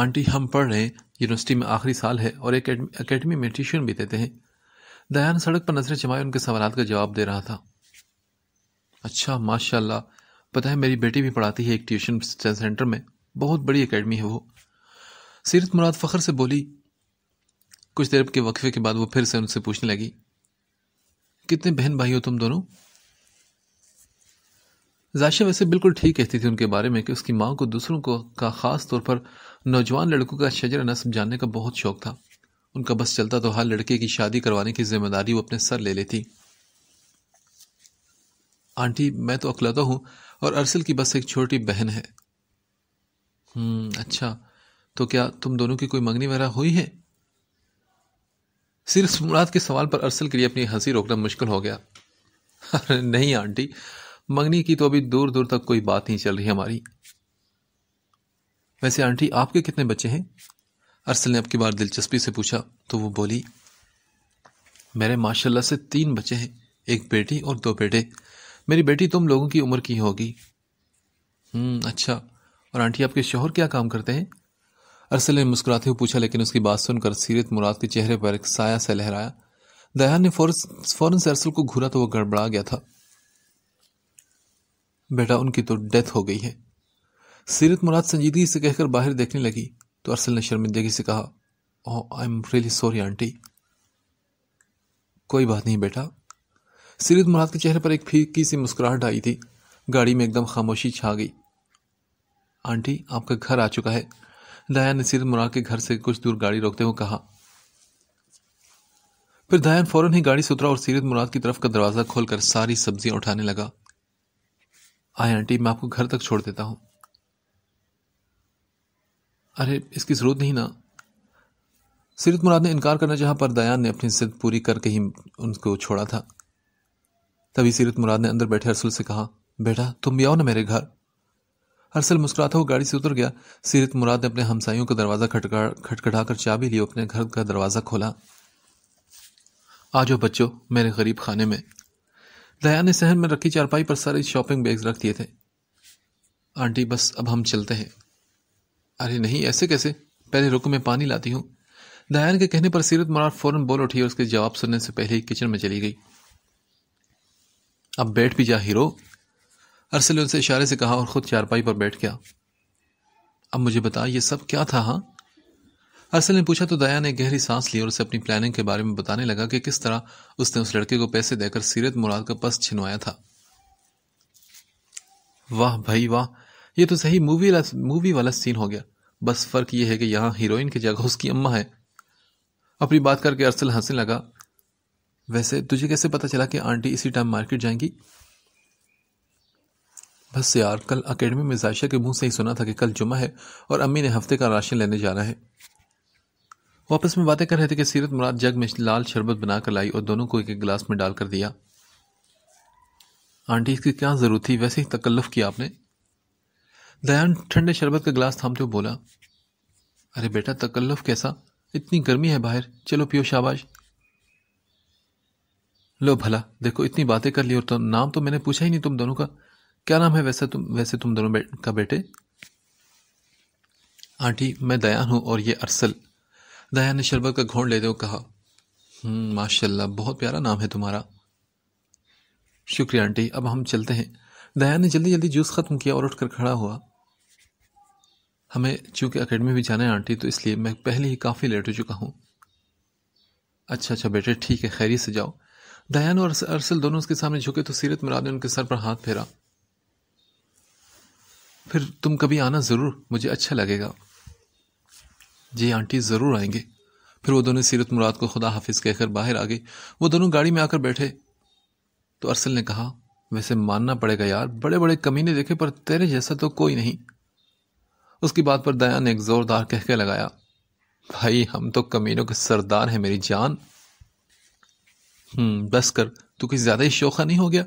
Speaker 1: आंटी हम पढ़ रहे हैं यूनिवर्सिटी में आखिरी साल है और एक अकेडमी में ट्यूशन भी देते हैं दयान सड़क पर नजरें जमाए उनके सवाल का जवाब दे रहा था अच्छा माशाल्लाह पता है मेरी बेटी भी पढ़ाती है एक ट्यूशन सेंटर में बहुत बड़ी अकेडमी है वो सीरत मुराद फ़ख्र से बोली कुछ देर के वक्फे के बाद वो फिर से उनसे पूछने लगी कितने बहन भाई हो तुम दोनों जाशा वैसे बिल्कुल ठीक कहती थी उनके बारे में कि उसकी माँ को दूसरों को का ख़ास तौर पर नौजवान लड़कों का शजर नस्ब जानने का बहुत शौक था उनका बस चलता तो हर लड़के की शादी करवाने की जिम्मेदारी वो अपने सर ले लेती आंटी मैं तो अकलौता हूं और अरसल की बस एक छोटी बहन है हम्म, अच्छा तो क्या तुम दोनों की कोई मंगनी वगैरह हुई है सिर्फ मुराद के सवाल पर अरसल के लिए अपनी हंसी रोकना मुश्किल हो गया नहीं आंटी मंगनी की तो अभी दूर दूर तक कोई बात नहीं चल रही हमारी वैसे आंटी आपके कितने बच्चे हैं अरसल ने अब की बार दिलचस्पी से पूछा तो वो बोली मेरे माशाल्लाह से तीन बच्चे हैं एक बेटी और दो बेटे मेरी बेटी तुम लोगों की उम्र की होगी हम्म, अच्छा और आंटी आपके शोहर क्या काम करते हैं अरसल ने मुस्कुराते हुए पूछा लेकिन उसकी बात सुनकर सीरत मुराद के चेहरे पर एक साया से लहराया दयान ने फौरन फौरन से अरसल को घूरा तो वह गड़बड़ा गया था बेटा उनकी तो डेथ हो गई है सीरत मुराद संजीदगी से कहकर बाहर देखने लगी तो अरसल ने शर्मिंदगी से कहा oh I am really sorry aunty कोई बात नहीं बेटा सीरत मुराद के चेहरे पर एक फीकी सी मुस्कुराहट आई थी गाड़ी में एकदम खामोशी छा गई आंटी आपका घर आ चुका है दयान ने सीरत मुराद के घर से कुछ दूर गाड़ी रोकते हुए कहा फिर दयान फौरन ही गाड़ी से उतरा और सीरत मुराद की तरफ का दरवाज़ा खोलकर सारी सब्जियां उठाने लगा आए आंटी मैं आपको घर तक छोड़ देता हूं अरे इसकी ज़रूरत नहीं ना सीरत मुराद ने इनकार करना चाहा पर दयान ने अपनी जिद पूरी करके ही उनको छोड़ा था तभी सीरत मुराद ने अंदर बैठे अरसुल से कहा बेटा तुम भी आओ ना मेरे घर हर्षल मुस्कुराता हुआ गाड़ी से उतर गया सीरत मुराद ने अपने हमसाइयों का दरवाज़ा खटका खटखटाकर चाबी ली अपने घर का दरवाज़ा खोला आ जाओ बच्चो मेरे गरीब खाने में दया ने सहन में रखी चारपाई पर सारे शॉपिंग बैग्स रख दिए थे आंटी बस अब हम चलते हैं अरे नहीं ऐसे कैसे पहले रुक मैं पानी लाती हूँ दयान के कहने पर सीरत मुराद फ़ौरन बोल उठी और उसके जवाब सुनने से पहले ही किचन में चली गई अब बैठ भी जा हीरो अरसल ने उनसे इशारे से कहा और ख़ुद चारपाई पर बैठ गया अब मुझे बता ये सब क्या था हाँ अरसल ने पूछा तो दया ने गहरी सांस ली और उसे अपनी प्लानिंग के बारे में बताने लगा कि किस तरह उसने उस लड़के को पैसे देकर सीरत मुराद का पस छिनवाया था वाह भाई वाह ये तो सही मूवी मूवी वाला सीन हो गया बस फर्क यह है कि यहां हीरोइन की जगह उसकी अम्मा है अपनी बात करके अरसल हंसने लगा वैसे तुझे कैसे पता चला कि आंटी इसी टाइम मार्केट जाएंगी बस यार कल अकेडमी में जायशा के मुंह से ही सुना था कि कल जुमा है और अम्मी ने हफ्ते का राशन लेने जाना है वापस में बातें कर रहे थे कि सीरत मुराद जग में लाल शरबत बनाकर लाई और दोनों को एक एक गिलास में डालकर दिया आंटी इसकी क्या ज़रूरत थी वैसे ही तकल्लफ किया आपने दयान ठंडे शरबत का गिलास थामते हुए बोला अरे बेटा तकल्लफ कैसा इतनी गर्मी है बाहर चलो पियो शाबाश लो भला देखो इतनी बातें कर ली और तो नाम तो मैंने पूछा ही नहीं तुम दोनों का क्या नाम है वैसे तुम वैसे तुम दोनों का बेटे आंटी मैं दयान हूँ और ये अरसल दयान ने शरबत का घोड़ लेते हुए कहा हम्म, माशाल्लाह बहुत प्यारा नाम है तुम्हारा शुक्रिया आंटी अब हम चलते हैं दया ने जल्दी जल्दी जूस ख़त्म किया और उठकर खड़ा हुआ हमें चूंकि अकेडमी भी जाना है आंटी तो इसलिए मैं पहले ही काफ़ी लेट हो चुका हूँ अच्छा अच्छा बेटे ठीक है खैरी से जाओ दयान और अरसल दोनों उसके सामने झुके तो सीरत मुराद ने उनके सर पर हाथ फेरा फिर तुम कभी आना ज़रूर मुझे अच्छा लगेगा जी आंटी ज़रूर आएंगे फिर वो दोनों सीरत मुराद को खुदा हाफिज कहकर बाहर आ गई वो दोनों गाड़ी में आकर बैठे तो अरसल ने कहा वैसे मानना पड़ेगा यार बड़े बड़े कमीने देखे पर तेरे जैसा तो कोई नहीं उसकी बात पर दया ने एक ज़ोरदार कहके लगाया भाई हम तो कमीनों के सरदार हैं मेरी जान हम्म, बस कर तू कुछ ज़्यादा ही शोखा नहीं हो गया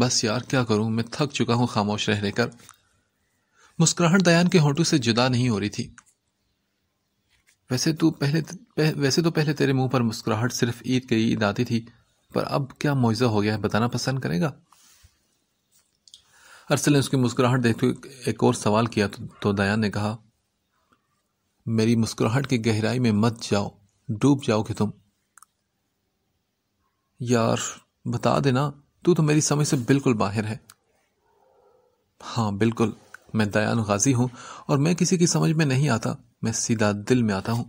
Speaker 1: बस यार क्या करूं मैं थक चुका हूं खामोश रह लेकर मुस्कुराहट दयान के होटू से जुदा नहीं हो रही थी वैसे तू तो पहले पह, वैसे तो पहले तेरे मुंह पर मुस्कुराहट सिर्फ ईद के ईद आती थी पर अब क्या मुआवजा हो गया है बताना पसंद करेगा अरसल ने उसकी मुस्कुराहट देखते हुए एक और सवाल किया तो, तो दयान ने कहा मेरी मुस्कुराहट की गहराई में मत जाओ डूब जाओगे तुम यार बता देना तू तो मेरी समझ से बिल्कुल बाहर है हाँ बिल्कुल मैं दयान गाजी हूं और मैं किसी की समझ में नहीं आता मैं सीधा दिल में आता हूं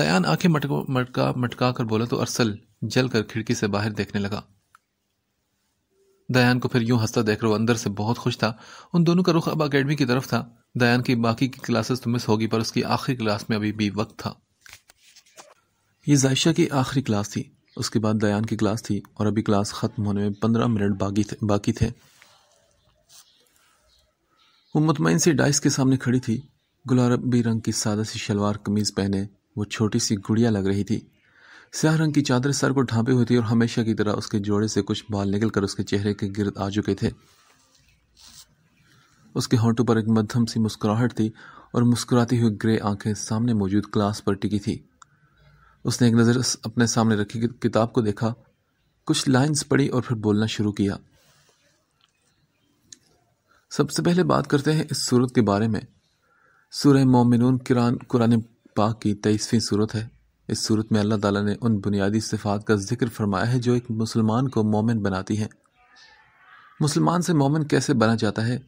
Speaker 1: दयान आंखें मटका मटका मटका कर बोला तो अरसल जल कर खिड़की से बाहर देखने लगा दयान को फिर यूं हंसता देख रो अंदर से बहुत खुश था उन दोनों का रुख अब अकेडमी की तरफ था दयान की बाकी की क्लासेस तो मिस होगी पर उसकी आखिरी क्लास में अभी भी वक्त था ये जायशा की आखिरी क्लास थी उसके बाद दयान की क्लास थी और अभी क्लास ख़त्म होने में पंद्रह मिनट बाकी थे बाकी थे वो मुतमिन सी डाइस के सामने खड़ी थी गुलाबी रंग की सादा सी शलवार कमीज़ पहने वो छोटी सी गुड़िया लग रही थी स्याह रंग की चादर सर को ढांपे हुई थी और हमेशा की तरह उसके जोड़े से कुछ बाल निकल कर उसके चेहरे के गिरद आ चुके थे उसके होंठों पर एक मध्यम सी मुस्कुराहट थी और मुस्कुराती हुई ग्रे आंखें सामने मौजूद क्लास पर टिकी थी उसने एक नज़र अपने सामने रखी किताब को देखा कुछ लाइंस पढ़ी और फिर बोलना शुरू किया सबसे पहले बात करते हैं इस सूरत के बारे में सूरह मोमिनून किरान कुरान पाक की तेईसवीं सूरत है इस सूरत में अल्लाह ताला ने उन बुनियादी सिफात का जिक्र फरमाया है जो एक मुसलमान को मोमिन बनाती हैं मुसलमान से मोमिन कैसे बना जाता है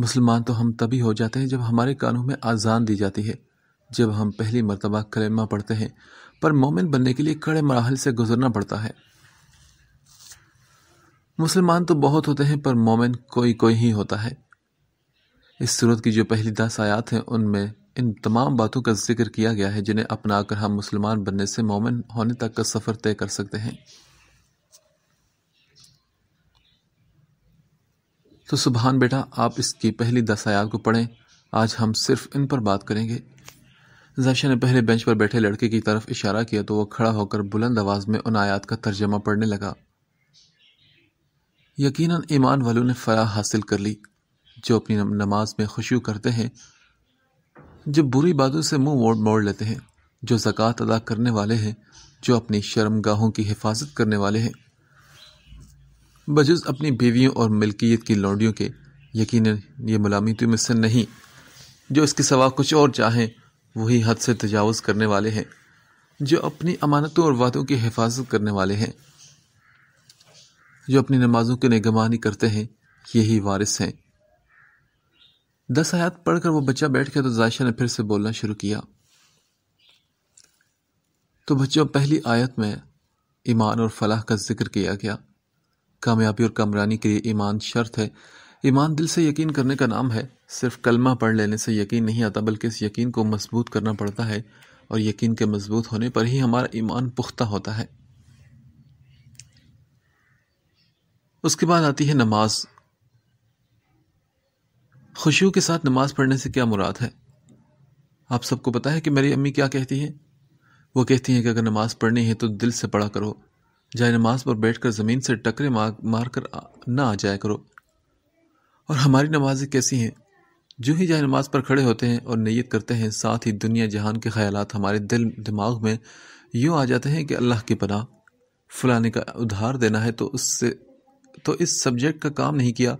Speaker 1: मुसलमान तो हम तभी हो जाते हैं जब हमारे कानों में आज़ान दी जाती है जब हम पहली मरतबा कलेमा पढ़ते हैं पर मोमिन बनने के लिए कड़े मराहल से गुजरना पड़ता है मुसलमान तो बहुत होते हैं पर मोमिन कोई कोई ही होता है इस सूरत की जो पहली दस आयात हैं उनमें इन तमाम बातों का जिक्र किया गया है जिन्हें अपनाकर हम मुसलमान बनने से मोमिन होने तक का सफ़र तय कर सकते हैं तो सुबहान बेटा आप इसकी पहली दस आयात को पढ़ें आज हम सिर्फ इन पर बात करेंगे जैशा ने पहले बेंच पर बैठे लड़के की तरफ इशारा किया तो वह खड़ा होकर बुलंद आवाज़ में उन आयात का तर्जमा पढ़ने लगा यकीनन ईमान वालों ने फलाह हासिल कर ली जो अपनी नमाज में खुशी करते हैं जो बुरी बातों से मुंह मोड़ मोड़ लेते हैं जो जक़ात अदा करने वाले हैं जो अपनी शर्मगाहों की हिफाजत करने वाले हैं बजुज अपनी बीवियों और मिल्कियत की लौंडियों के यकीन ये मुलामितों में से नहीं जो इसके सवा कुछ और चाहें वही हद से तजावज़ करने वाले हैं जो अपनी अमानतों और वादों की हिफाजत करने वाले हैं जो अपनी नमाजों की निगमानी करते हैं यही वारिस हैं दस आयात पढ़कर वो बच्चा बैठ गया तो जायशा ने फिर से बोलना शुरू किया तो बच्चों पहली आयत में ईमान और फलाह का जिक्र किया गया कामयाबी और कामरानी के लिए ईमान शर्त है ईमान दिल से यकीन करने का नाम है सिर्फ कलमा पढ़ लेने से यकीन नहीं आता बल्कि इस यकीन को मजबूत करना पड़ता है और यकीन के मजबूत होने पर ही हमारा ईमान पुख्ता होता है उसके बाद आती है नमाज खुशियों के साथ नमाज पढ़ने से क्या मुराद है आप सबको पता है कि मेरी अम्मी क्या कहती हैं वो कहती हैं कि अगर नमाज पढ़नी है तो दिल से पढ़ा करो चाहे नमाज पर बैठकर ज़मीन से टकरे मार मार कर ना आ जाया करो और हमारी नमाजें कैसी हैं जो ही जहाँ नमाज पर खड़े होते हैं और नीयत करते हैं साथ ही दुनिया जहान के ख्याल हमारे दिल दिमाग में यूँ आ जाते हैं कि अल्लाह की पना फलाने का उधार देना है तो उससे तो इस सब्जेक्ट का काम नहीं किया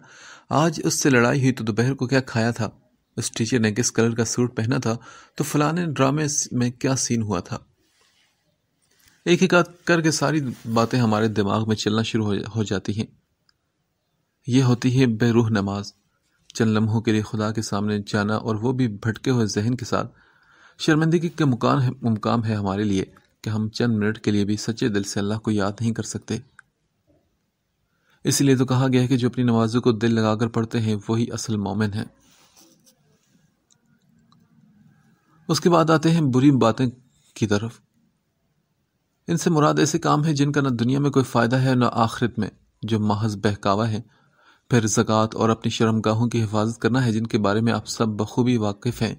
Speaker 1: आज उससे लड़ाई हुई तो दोपहर को क्या खाया था उस टीचर ने किस कलर का सूट पहना था तो फलाने ड्रामे में क्या सीन हुआ था एक एक करके सारी बातें हमारे दिमाग में चलना शुरू हो जाती हैं ये होती है बेरूह नमाज चंद लम्हों के लिए खुदा के सामने जाना और वो भी भटके हुए जहन के साथ शर्मिंदगी के मुकाम है मुकाम है हमारे लिए कि हम चंद मिनट के लिए भी सच्चे दिल से अल्लाह को याद नहीं कर सकते इसीलिए तो कहा गया है कि जो अपनी नमाजों को दिल लगाकर पढ़ते हैं वही असल मोमिन है उसके बाद आते हैं बुरी बातें की तरफ इनसे मुराद ऐसे काम है जिनका ना दुनिया में कोई फ़ायदा है ना आखिरत में जो महज बहकावा है फिर ज़क़़त और अपनी शर्मगाहों की हिफाजत करना है जिनके बारे में आप सब बखूबी वाकिफ़ हैं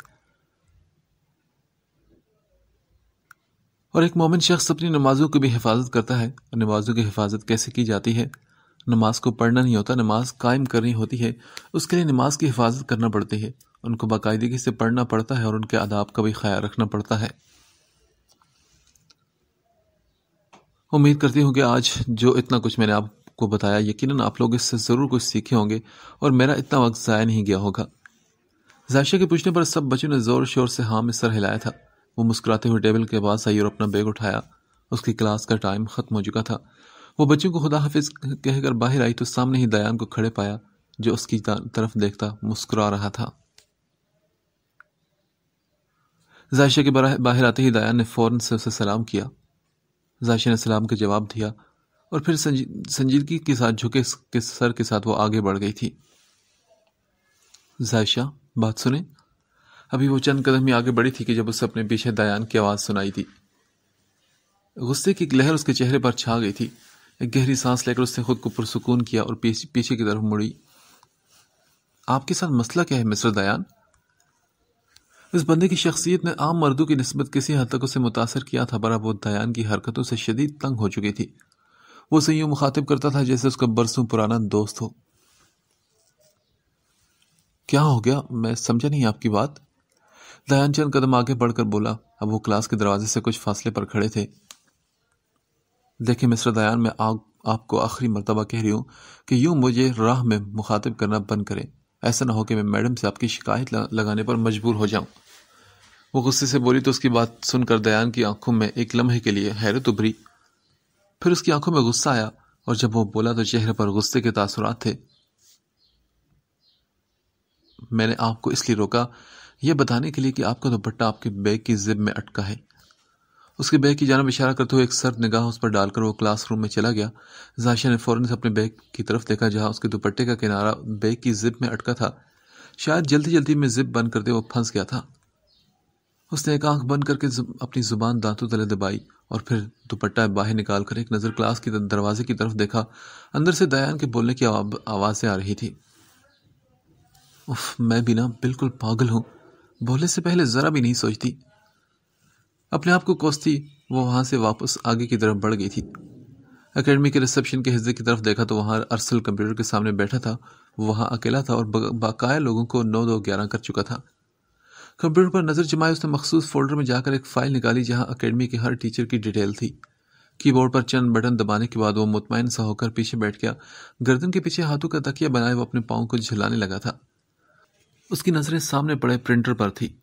Speaker 1: और एक मोमिन शख्स अपनी नमाज़ों की भी हिफाजत करता है और नमाज़ों की हिफाजत कैसे की जाती है नमाज को पढ़ना नहीं होता नमाज कायम करनी होती है उसके लिए नमाज की हिफाजत करना पड़ती है उनको बाकायदगी से पढ़ना पड़ता है और उनके आदाब का भी ख्याल रखना पड़ता है उम्मीद करती हूँ कि आज जो इतना कुछ मैंने आप आपको बताया यकीनन आप लोग इससे ज़रूर कुछ सीखे होंगे और मेरा इतना वक्त ज़ाया नहीं गया होगा जायशा के पूछने पर सब बच्चों ने ज़ोर शोर से हाँ में सर हिलाया था वो मुस्कुराते हुए टेबल के पास आई और अपना बैग उठाया उसकी क्लास का टाइम ख़त्म हो चुका था वो बच्चों को खुदा हाफिज कहकर बाहर आई तो सामने ही दयान को खड़े पाया जो उसकी तरफ देखता मुस्कुरा रहा था जायशा के बाहर आते ही दयान ने फ़ौरन से उसे सलाम किया जायशा ने सलाम का जवाब दिया और फिर संजी, संजीदगी के साथ झुके के सर के साथ वो आगे बढ़ गई थी जायशा बात सुने अभी वो चंद कदम ही आगे बढ़ी थी कि जब उसे अपने पीछे दयान की आवाज़ सुनाई थी गुस्से की लहर उसके चेहरे पर छा गई थी एक गहरी सांस लेकर उसने खुद को पुरसकून किया और पीछे पीछे की तरफ मुड़ी आपके साथ मसला क्या है मिस्र दयान इस बंदे की शख्सियत ने आम मर्दों की नस्बत किसी हद तक उसे मुतासर किया था पर अब वो दयान की हरकतों से शदीद तंग हो चुकी थी वो उसे यूं मुखातिब करता था जैसे उसका बरसों पुराना दोस्त हो क्या हो गया मैं समझा नहीं आपकी बात दयान चंद कदम आगे बढ़कर बोला अब वो क्लास के दरवाजे से कुछ फासले पर खड़े थे देखिए मिस्टर दयान मैं आग आपको आखिरी मरतबा कह रही हूं कि यूं मुझे राह में मुखातिब करना बंद करें ऐसा ना हो कि मैं मैडम से आपकी शिकायत लगाने पर मजबूर हो जाऊं वो गुस्से से बोली तो उसकी बात सुनकर दयान की आंखों में एक लम्हे के लिए हैरत उभरी फिर उसकी आंखों में गुस्सा आया और जब वो बोला तो चेहरे पर गुस्से के तासुरात थे मैंने आपको इसलिए रोका यह बताने के लिए कि आपका दुपट्टा तो आपके बैग की जिब में अटका है उसके बैग की जानब इशारा करते हुए एक सर्द निगाह उस पर डालकर वो क्लासरूम में चला गया जायशा ने फ़ौरन से अपने बैग की तरफ देखा जहां उसके दुपट्टे का किनारा बैग की जिप में अटका था शायद जल्दी जल्दी में जिप बंद करते वो फंस गया था उसने एक आंख बंद करके अपनी जुबान दांतों तले दबाई और फिर दुपट्टा बाहर निकाल कर एक नज़र क्लास के दरवाजे की तरफ देखा अंदर से दयान के बोलने की आवाज़ें आ रही थी उफ मैं भी ना बिल्कुल पागल हूँ बोलने से पहले ज़रा भी नहीं सोचती अपने आप को कोसती वो वहाँ से वापस आगे की तरफ बढ़ गई थी अकेडमी के रिसेप्शन के हिस्से की तरफ देखा तो वहाँ अरसल कंप्यूटर के सामने बैठा था वो वहाँ अकेला था और बाकाया लोगों को नौ दो ग्यारह कर चुका था कंप्यूटर पर नज़र जमाए उसने मखसूस फोल्डर में जाकर एक फ़ाइल निकाली जहां अकेडमी के हर टीचर की डिटेल थी कीबोर्ड पर चंद बटन दबाने के बाद वो मुतमिन सा होकर पीछे बैठ गया गर्दन के पीछे हाथों का तकिया बनाए वो अपने पाँव को झलाने लगा था उसकी नज़रें सामने पड़े प्रिंटर पर थी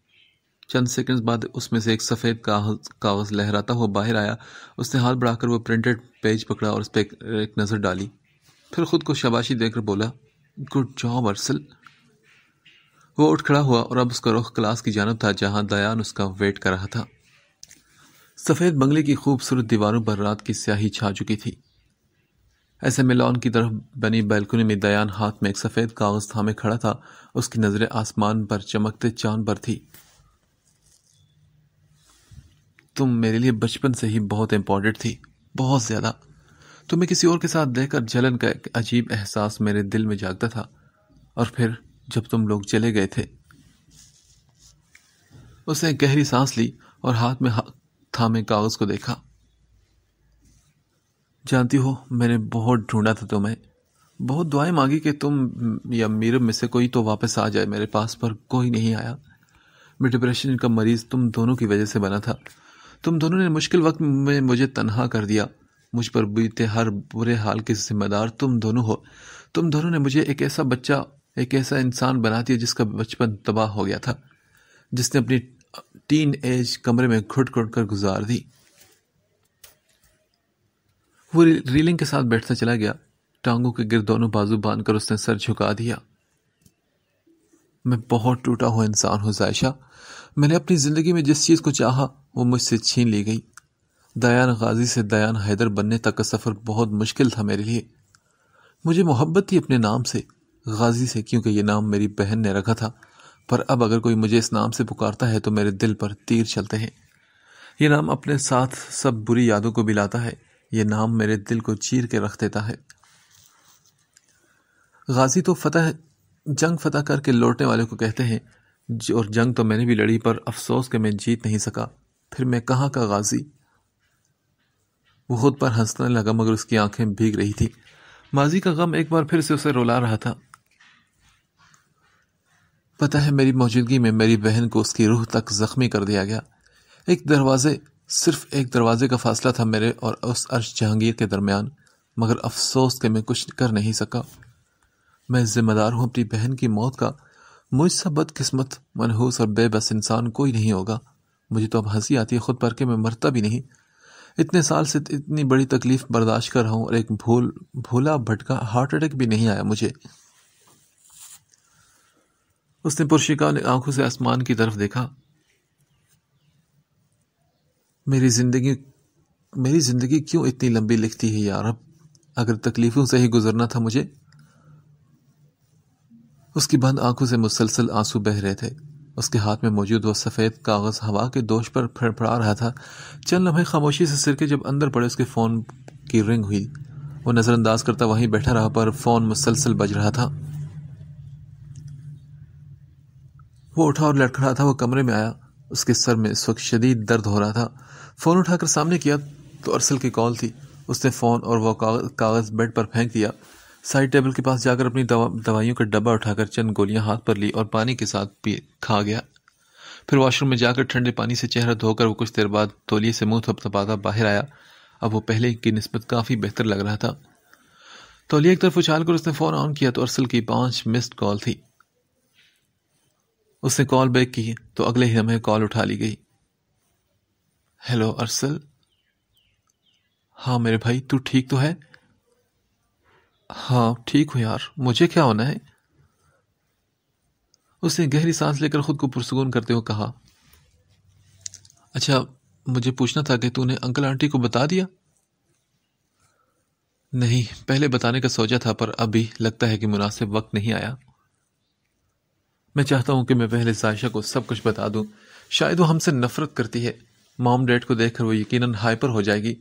Speaker 1: चंद सेकंड्स बाद उसमें से एक सफ़ेद कागज लहराता हुआ बाहर आया उसने हाथ बढ़ाकर वो प्रिंटेड पेज पकड़ा और उस पर एक, नज़र डाली फिर खुद को शबाशी देकर बोला गुड जॉब अरसल वो उठ खड़ा हुआ और अब उसका रुख क्लास की जानब था जहां दयान उसका वेट कर रहा था सफ़ेद बंगले की खूबसूरत दीवारों पर रात की स्याही छा चुकी थी ऐसे में लॉन की तरफ बनी बैल्कनी में दयान हाथ में एक सफ़ेद कागज़ थामे खड़ा था उसकी नज़रें आसमान पर चमकते चांद पर थी तुम मेरे लिए बचपन से ही बहुत इंपॉर्टेंट थी बहुत ज़्यादा तुम्हें किसी और के साथ देखकर जलन का एक अजीब एहसास मेरे दिल में जागता था और फिर जब तुम लोग चले गए थे उसने गहरी सांस ली और हाथ में थामे कागज को देखा जानती हो मैंने बहुत ढूंढा था तुम्हें बहुत दुआएं मांगी कि तुम या मीर में से कोई तो वापस आ जाए मेरे पास पर कोई नहीं आया मैं डिप्रेशन का मरीज़ तुम दोनों की वजह से बना था तुम दोनों ने मुश्किल वक्त में मुझे तनहा कर दिया मुझ पर बीते हर बुरे हाल के जिम्मेदार तुम दोनों हो तुम दोनों ने मुझे एक ऐसा बच्चा एक ऐसा इंसान बना दिया जिसका बचपन तबाह हो गया था जिसने अपनी टीन एज कमरे में घुट घुट कर गुजार दी वो रीलिंग के साथ बैठता चला गया टांगों के गिर दोनों बाजू बांधकर उसने सर झुका दिया मैं बहुत टूटा हुआ इंसान हूँ जायशा मैंने अपनी ज़िंदगी में जिस चीज़ को चाहा वो मुझसे छीन ली गई दयान गाजी से दयान हैदर बनने तक का सफ़र बहुत मुश्किल था मेरे लिए मुझे मोहब्बत थी अपने नाम से गाजी से क्योंकि ये नाम मेरी बहन ने रखा था पर अब अगर कोई मुझे इस नाम से पुकारता है तो मेरे दिल पर तीर चलते हैं ये नाम अपने साथ सब बुरी यादों को मिलाता है ये नाम मेरे दिल को चीर के रख देता है गाजी तो फतह जंग फतह करके लौटने वाले को कहते हैं और जंग तो मैंने भी लड़ी पर अफसोस के मैं जीत नहीं सका फिर मैं कहाँ का गाजी वो खुद पर हंसने लगा मगर उसकी आंखें भीग रही थी माजी का गम एक बार फिर से उसे रुला रहा था पता है मेरी मौजूदगी में मेरी बहन को उसकी रूह तक जख्मी कर दिया गया एक दरवाजे सिर्फ एक दरवाजे का फासला था मेरे और उस अर्श जहांगीर के दरमियान मगर अफसोस के मैं कुछ कर नहीं सका मैं जिम्मेदार हूँ अपनी बहन की मौत का मुझसे बदकिस्मत मनहूस और बेबस इंसान कोई नहीं होगा मुझे तो अब हंसी आती है खुद पर के मैं मरता भी नहीं इतने साल से इतनी बड़ी तकलीफ बर्दाश्त कर रहा हूँ और एक भूल भूला भटका हार्ट अटैक भी नहीं आया मुझे उसने पुरशिका ने आंखों से आसमान की तरफ देखा मेरी जिंदगी मेरी जिंदगी क्यों इतनी लंबी लिखती है यार अब अगर तकलीफों से ही गुजरना था मुझे उसकी बंद आंखों से मुसलसल आंसू बह रहे थे उसके हाथ में मौजूद वह सफ़ेद कागज़ हवा के दोष पर फड़फड़ा रहा था चंद लम्हे खामोशी से सिर के जब अंदर पड़े उसके फ़ोन की रिंग हुई वो नज़रअंदाज करता वहीं बैठा रहा पर फ़ोन मुसलसल बज रहा था वो उठा और लड़खड़ा था वो कमरे में आया उसके सर में इस वक्त शदीद दर्द हो रहा था फ़ोन उठाकर सामने किया तो अरसल की कॉल थी उसने फ़ोन और वह कागज़ बेड पर फेंक दिया साइड टेबल के पास जाकर अपनी दवा दवाइयों का डब्बा उठाकर चंद गोलियां हाथ पर ली और पानी के साथ पी खा गया फिर वॉशरूम में जाकर ठंडे पानी से चेहरा धोकर वो कुछ देर बाद तोलिए से मुंह थपथपाता बाहर आया अब वो पहले की नस्बत काफ़ी बेहतर लग रहा था तोलिए की तरफ उछाल कर उसने फ़ोन ऑन किया तो अरसल की पाँच मिस्ड कॉल थी उसने कॉल बैक की तो अगले ही समय कॉल उठा ली गई हेलो अरसल हाँ मेरे भाई तू ठीक तो है हाँ ठीक हूँ यार मुझे क्या होना है उसने गहरी सांस लेकर खुद को पुरसकून करते हुए कहा अच्छा मुझे पूछना था कि तूने अंकल आंटी को बता दिया नहीं पहले बताने का सोचा था पर अभी लगता है कि मुनासिब वक्त नहीं आया मैं चाहता हूं कि मैं पहले साइशा को सब कुछ बता दूं शायद वो हमसे नफरत करती है मॉम डैड को देखकर वो यकीनन हाइपर हो जाएगी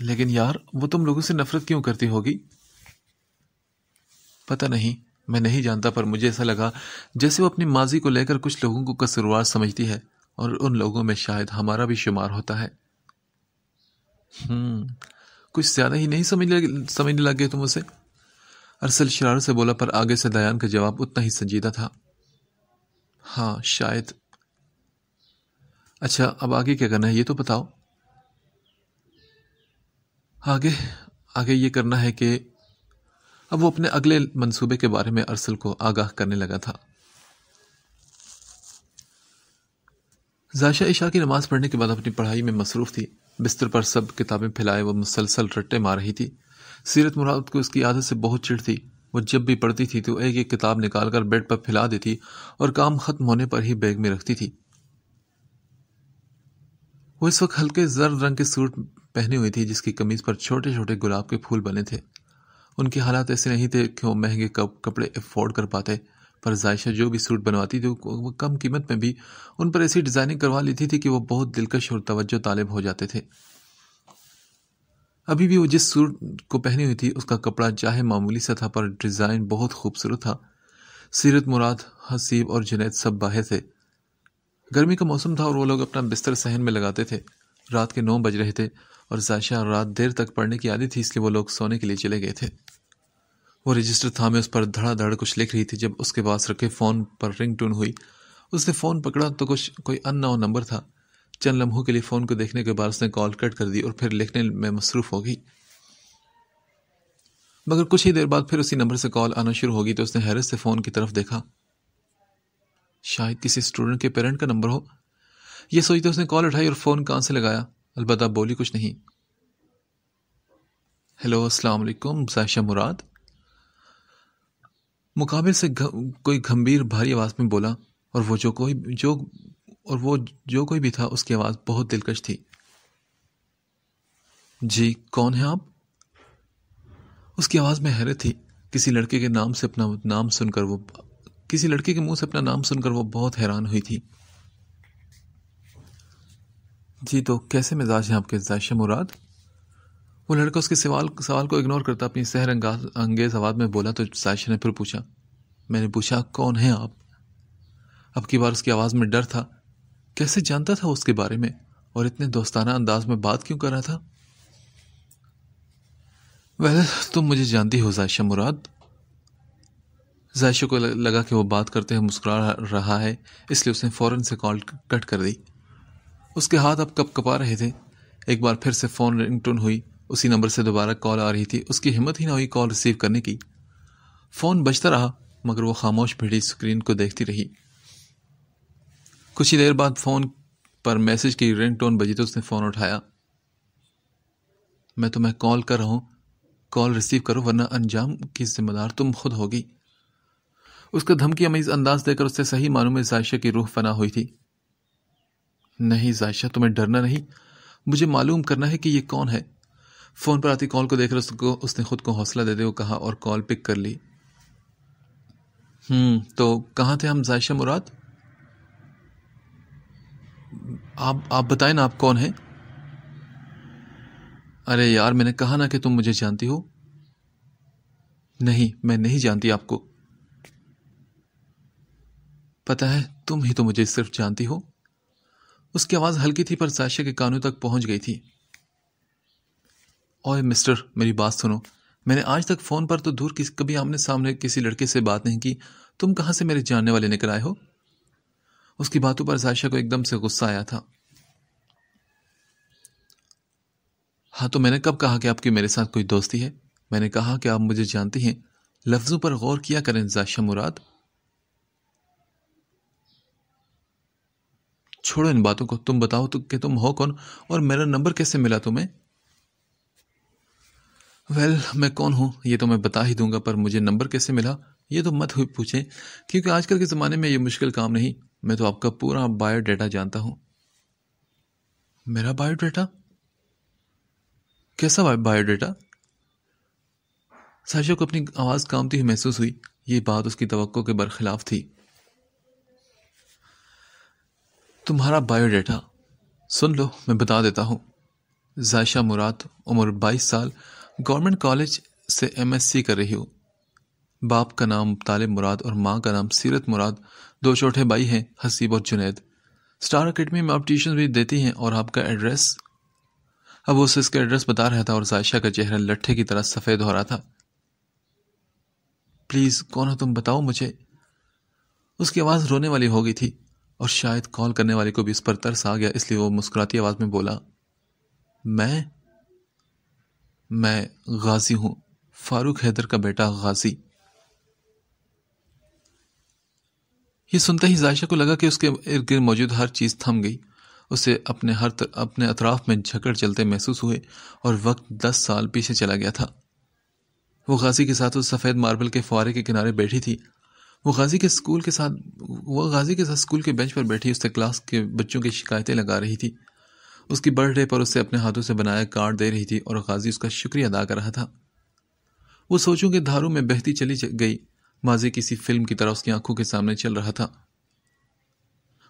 Speaker 1: लेकिन यार वो तुम लोगों से नफरत क्यों करती होगी पता नहीं मैं नहीं जानता पर मुझे ऐसा लगा जैसे वो अपनी माजी को लेकर कुछ लोगों को कसरवार समझती है और उन लोगों में शायद हमारा भी शुमार होता है हम्म कुछ ज़्यादा ही नहीं समझ लगे समझने लगे तुम उसे अरसल शरारत से बोला पर आगे से दयान का जवाब उतना ही संजीदा था हाँ शायद अच्छा अब आगे क्या करना है ये तो बताओ आगे आगे ये करना है कि अब वो अपने अगले मंसूबे के बारे में अरसल को आगाह करने लगा था जायशा ईशा की नमाज़ पढ़ने के बाद अपनी पढ़ाई में मसरूफ़ थी बिस्तर पर सब किताबें फैलाए वह मुसलसल रट्टे मार रही थी सीरत मुराद को इसकी आदत से बहुत चिड़ थी वो जब भी पढ़ती थी तो एक एक किताब निकाल कर बेड पर फैला देती और काम खत्म होने पर ही बैग में रखती थी वो इस वक्त हल्के जर्द रंग के सूट पहनी हुई थी जिसकी कमीज पर छोटे छोटे गुलाब के फूल बने थे उनके हालात ऐसे नहीं थे कि वो महंगे कपड़े अफोर्ड कर पाते पर जायशा जो भी सूट बनवाती थी वो कम कीमत में भी उन पर ऐसी डिज़ाइनिंग करवा लेती थी कि वो बहुत दिलकश और तवज्जो तालिब हो जाते थे अभी भी वो जिस सूट को पहनी हुई थी उसका कपड़ा चाहे मामूली सतह पर डिज़ाइन बहुत खूबसूरत था सीरत मुराद हसीब और जुनेद सब बाहर थे गर्मी का मौसम था और वो लोग अपना बिस्तर सहन में लगाते थे रात के नौ बज रहे थे और जायशा रात देर तक पढ़ने की आदि थी इसलिए वो लोग सोने के लिए चले गए थे वो रजिस्टर थामे उस पर धड़ाधड़ कुछ लिख रही थी जब उसके पास रखे फ़ोन पर रिंग टून हुई उसने फ़ोन पकड़ा तो कुछ कोई अन नंबर था चंद लम्हों के लिए फ़ोन को देखने के बाद उसने कॉल कट कर दी और फिर लिखने में मसरूफ़ हो गई मगर कुछ ही देर बाद फिर उसी नंबर से कॉल आना शुरू होगी तो उसने हैरत से फ़ोन की तरफ देखा शायद किसी स्टूडेंट के पेरेंट का नंबर हो यह सोचते उसने कॉल उठाई और फ़ोन कहां से लगाया अलबत् बोली कुछ नहीं हेलो अस्सलाम साइशा मुराद मुकाबले से कोई गंभीर भारी आवाज़ में बोला और वो जो कोई जो और वो जो कोई भी था उसकी आवाज़ बहुत दिलकश थी जी कौन है आप उसकी आवाज़ में हैरत थी किसी लड़के के नाम से अपना नाम सुनकर वो किसी लड़के के मुंह से अपना नाम सुनकर वो बहुत हैरान हुई थी जी तो कैसे मिजाज हैं आपके जायशा मुराद वो लड़का उसके सवाल सवाल को इग्नोर करता अपनी सहर अंगेज आवाज़ में बोला तो जायशा ने फिर पूछा मैंने पूछा कौन है आप अब की बार उसकी आवाज़ में डर था कैसे जानता था उसके बारे में और इतने दोस्ताना अंदाज में बात क्यों कर रहा था वह तुम मुझे जानती हो जायशा मुराद जायशा को लगा कि वो बात करते हुए मुस्कुरा रहा है इसलिए उसने फ़ौरन से कॉल कट कर दी उसके हाथ अब कप कपा रहे थे एक बार फिर से फ़ोन रिंगटोन हुई उसी नंबर से दोबारा कॉल आ रही थी उसकी हिम्मत ही ना हुई कॉल रिसीव करने की फ़ोन बजता रहा मगर वो खामोश भिड़ी स्क्रीन को देखती रही कुछ ही देर बाद फ़ोन पर मैसेज की रिंग टोन बजी तो उसने फ़ोन उठाया मैं तुम्हें कॉल कर रहा हूँ कॉल रिसीव करो वरना अंजाम की जिम्मेदार तुम खुद होगी उसका धमकी अमीज अंदाज देकर उससे सही मालूम है जायशा की रूह फना हुई थी नहीं जायशा तुम्हें डरना नहीं मुझे मालूम करना है कि ये कौन है फ़ोन पर आती कॉल को देखकर उसको उसने खुद को हौसला देते हुए कहा और कॉल पिक कर ली हम्म, तो कहाँ थे हम जायशा मुराद आप आप बताएं ना आप कौन हैं अरे यार मैंने कहा ना कि तुम मुझे जानती हो नहीं मैं नहीं जानती आपको पता है तुम ही तो मुझे सिर्फ जानती हो उसकी आवाज़ हल्की थी पर साशा के कानों तक पहुंच गई थी ओए मिस्टर मेरी बात सुनो मैंने आज तक फ़ोन पर तो दूर किस कभी आमने सामने किसी लड़के से बात नहीं की तुम कहां से मेरे जानने वाले निकल आए हो उसकी बातों पर साशा को एकदम से गुस्सा आया था हाँ तो मैंने कब कहा कि आपकी मेरे साथ कोई दोस्ती है मैंने कहा कि आप मुझे जानती हैं लफ्ज़ों पर गौर किया करें जाशा मुराद छोड़ो इन बातों को तुम बताओ तो कि तुम हो कौन और मेरा नंबर कैसे मिला तुम्हें वेल well, मैं कौन हूं ये तो मैं बता ही दूंगा पर मुझे नंबर कैसे मिला ये तो मत हुई पूछें क्योंकि आजकल के ज़माने में ये मुश्किल काम नहीं मैं तो आपका पूरा बायोडाटा जानता हूँ मेरा बायोडाटा कैसा बायोडाटा साशा को अपनी आवाज़ कामती हुई महसूस हुई ये बात उसकी तो के बरखिलाफ थी तुम्हारा बायोडाटा सुन लो मैं बता देता हूं जायशा मुराद उम्र 22 साल गवर्नमेंट कॉलेज से एमएससी कर रही हो बाप का नाम तालिब मुराद और माँ का नाम सीरत मुराद दो छोटे भाई हैं हसीब और जुनेद स्टार अकेडमी में आप ट्यूशन भी देती हैं और आपका एड्रेस अब उसे इसका एड्रेस बता रहा था और जायशा का चेहरा लट्ठे की तरह सफ़ेद हो रहा था प्लीज़ कौन हो तुम बताओ मुझे उसकी आवाज़ रोने वाली हो गई थी और शायद कॉल करने वाले को भी इस पर तरस आ गया इसलिए वो मुस्कुराती आवाज़ में बोला मैं मैं गाजी हूँ फारूक हैदर का बेटा गाजी ये सुनते ही जायशा को लगा कि उसके इर्द गिर्द मौजूद हर चीज़ थम गई उसे अपने हर तर, अपने अतराफ में झकड़ चलते महसूस हुए और वक्त दस साल पीछे चला गया था वो गाजी के साथ उस सफ़ेद मार्बल के फुहारे के किनारे बैठी थी वो गाजी के स्कूल के साथ वह गाजी के साथ स्कूल के बेंच पर बैठी उससे क्लास के बच्चों की शिकायतें लगा रही थी उसकी बर्थडे पर उसे अपने हाथों से बनाया कार्ड दे रही थी और गाजी उसका शुक्रिया अदा कर रहा था वो सोचों के धारों में बहती चली गई वाजे किसी फिल्म की तरह उसकी आंखों के सामने चल रहा था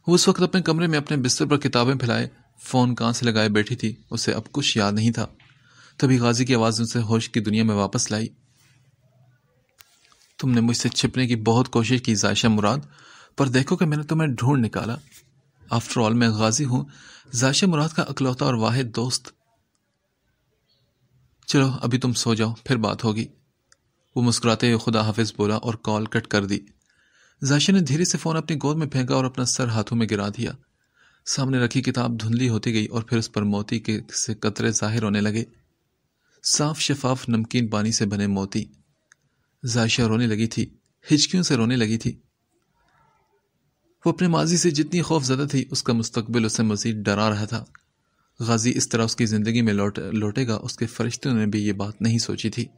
Speaker 1: वो उस वक्त अपने कमरे में अपने बिस्तर पर किताबें फैलाए फ़ोन कहां से लगाए बैठी थी उसे अब कुछ याद नहीं था तभी गाजी की आवाज़ उसे होश की दुनिया में वापस लाई तुमने मुझसे छिपने की बहुत कोशिश की जायशा मुराद पर देखो कि मैंने तुम्हें ढूंढ निकाला आफ्टर ऑल मैं गाजी हूं जायशा मुराद का अकलौता और वाहिद दोस्त चलो अभी तुम सो जाओ फिर बात होगी वो मुस्कुराते हुए खुदा हाफिज बोला और कॉल कट कर दी जायशा ने धीरे से फ़ोन अपनी गोद में फेंका और अपना सर हाथों में गिरा दिया सामने रखी किताब धुंधली होती गई और फिर उस पर मोती के से कतरे जाहिर होने लगे साफ शफाफ नमकीन पानी से बने मोती जायशा रोने लगी थी हिचकियों से रोने लगी थी वो अपने माजी से जितनी खौफ ज़्यादा थी उसका मुस्तबिल उसे मज़ीद डरा रहा था गाजी इस तरह उसकी ज़िंदगी में लौट लौटेगा उसके फरिश्तों ने भी ये बात नहीं सोची थी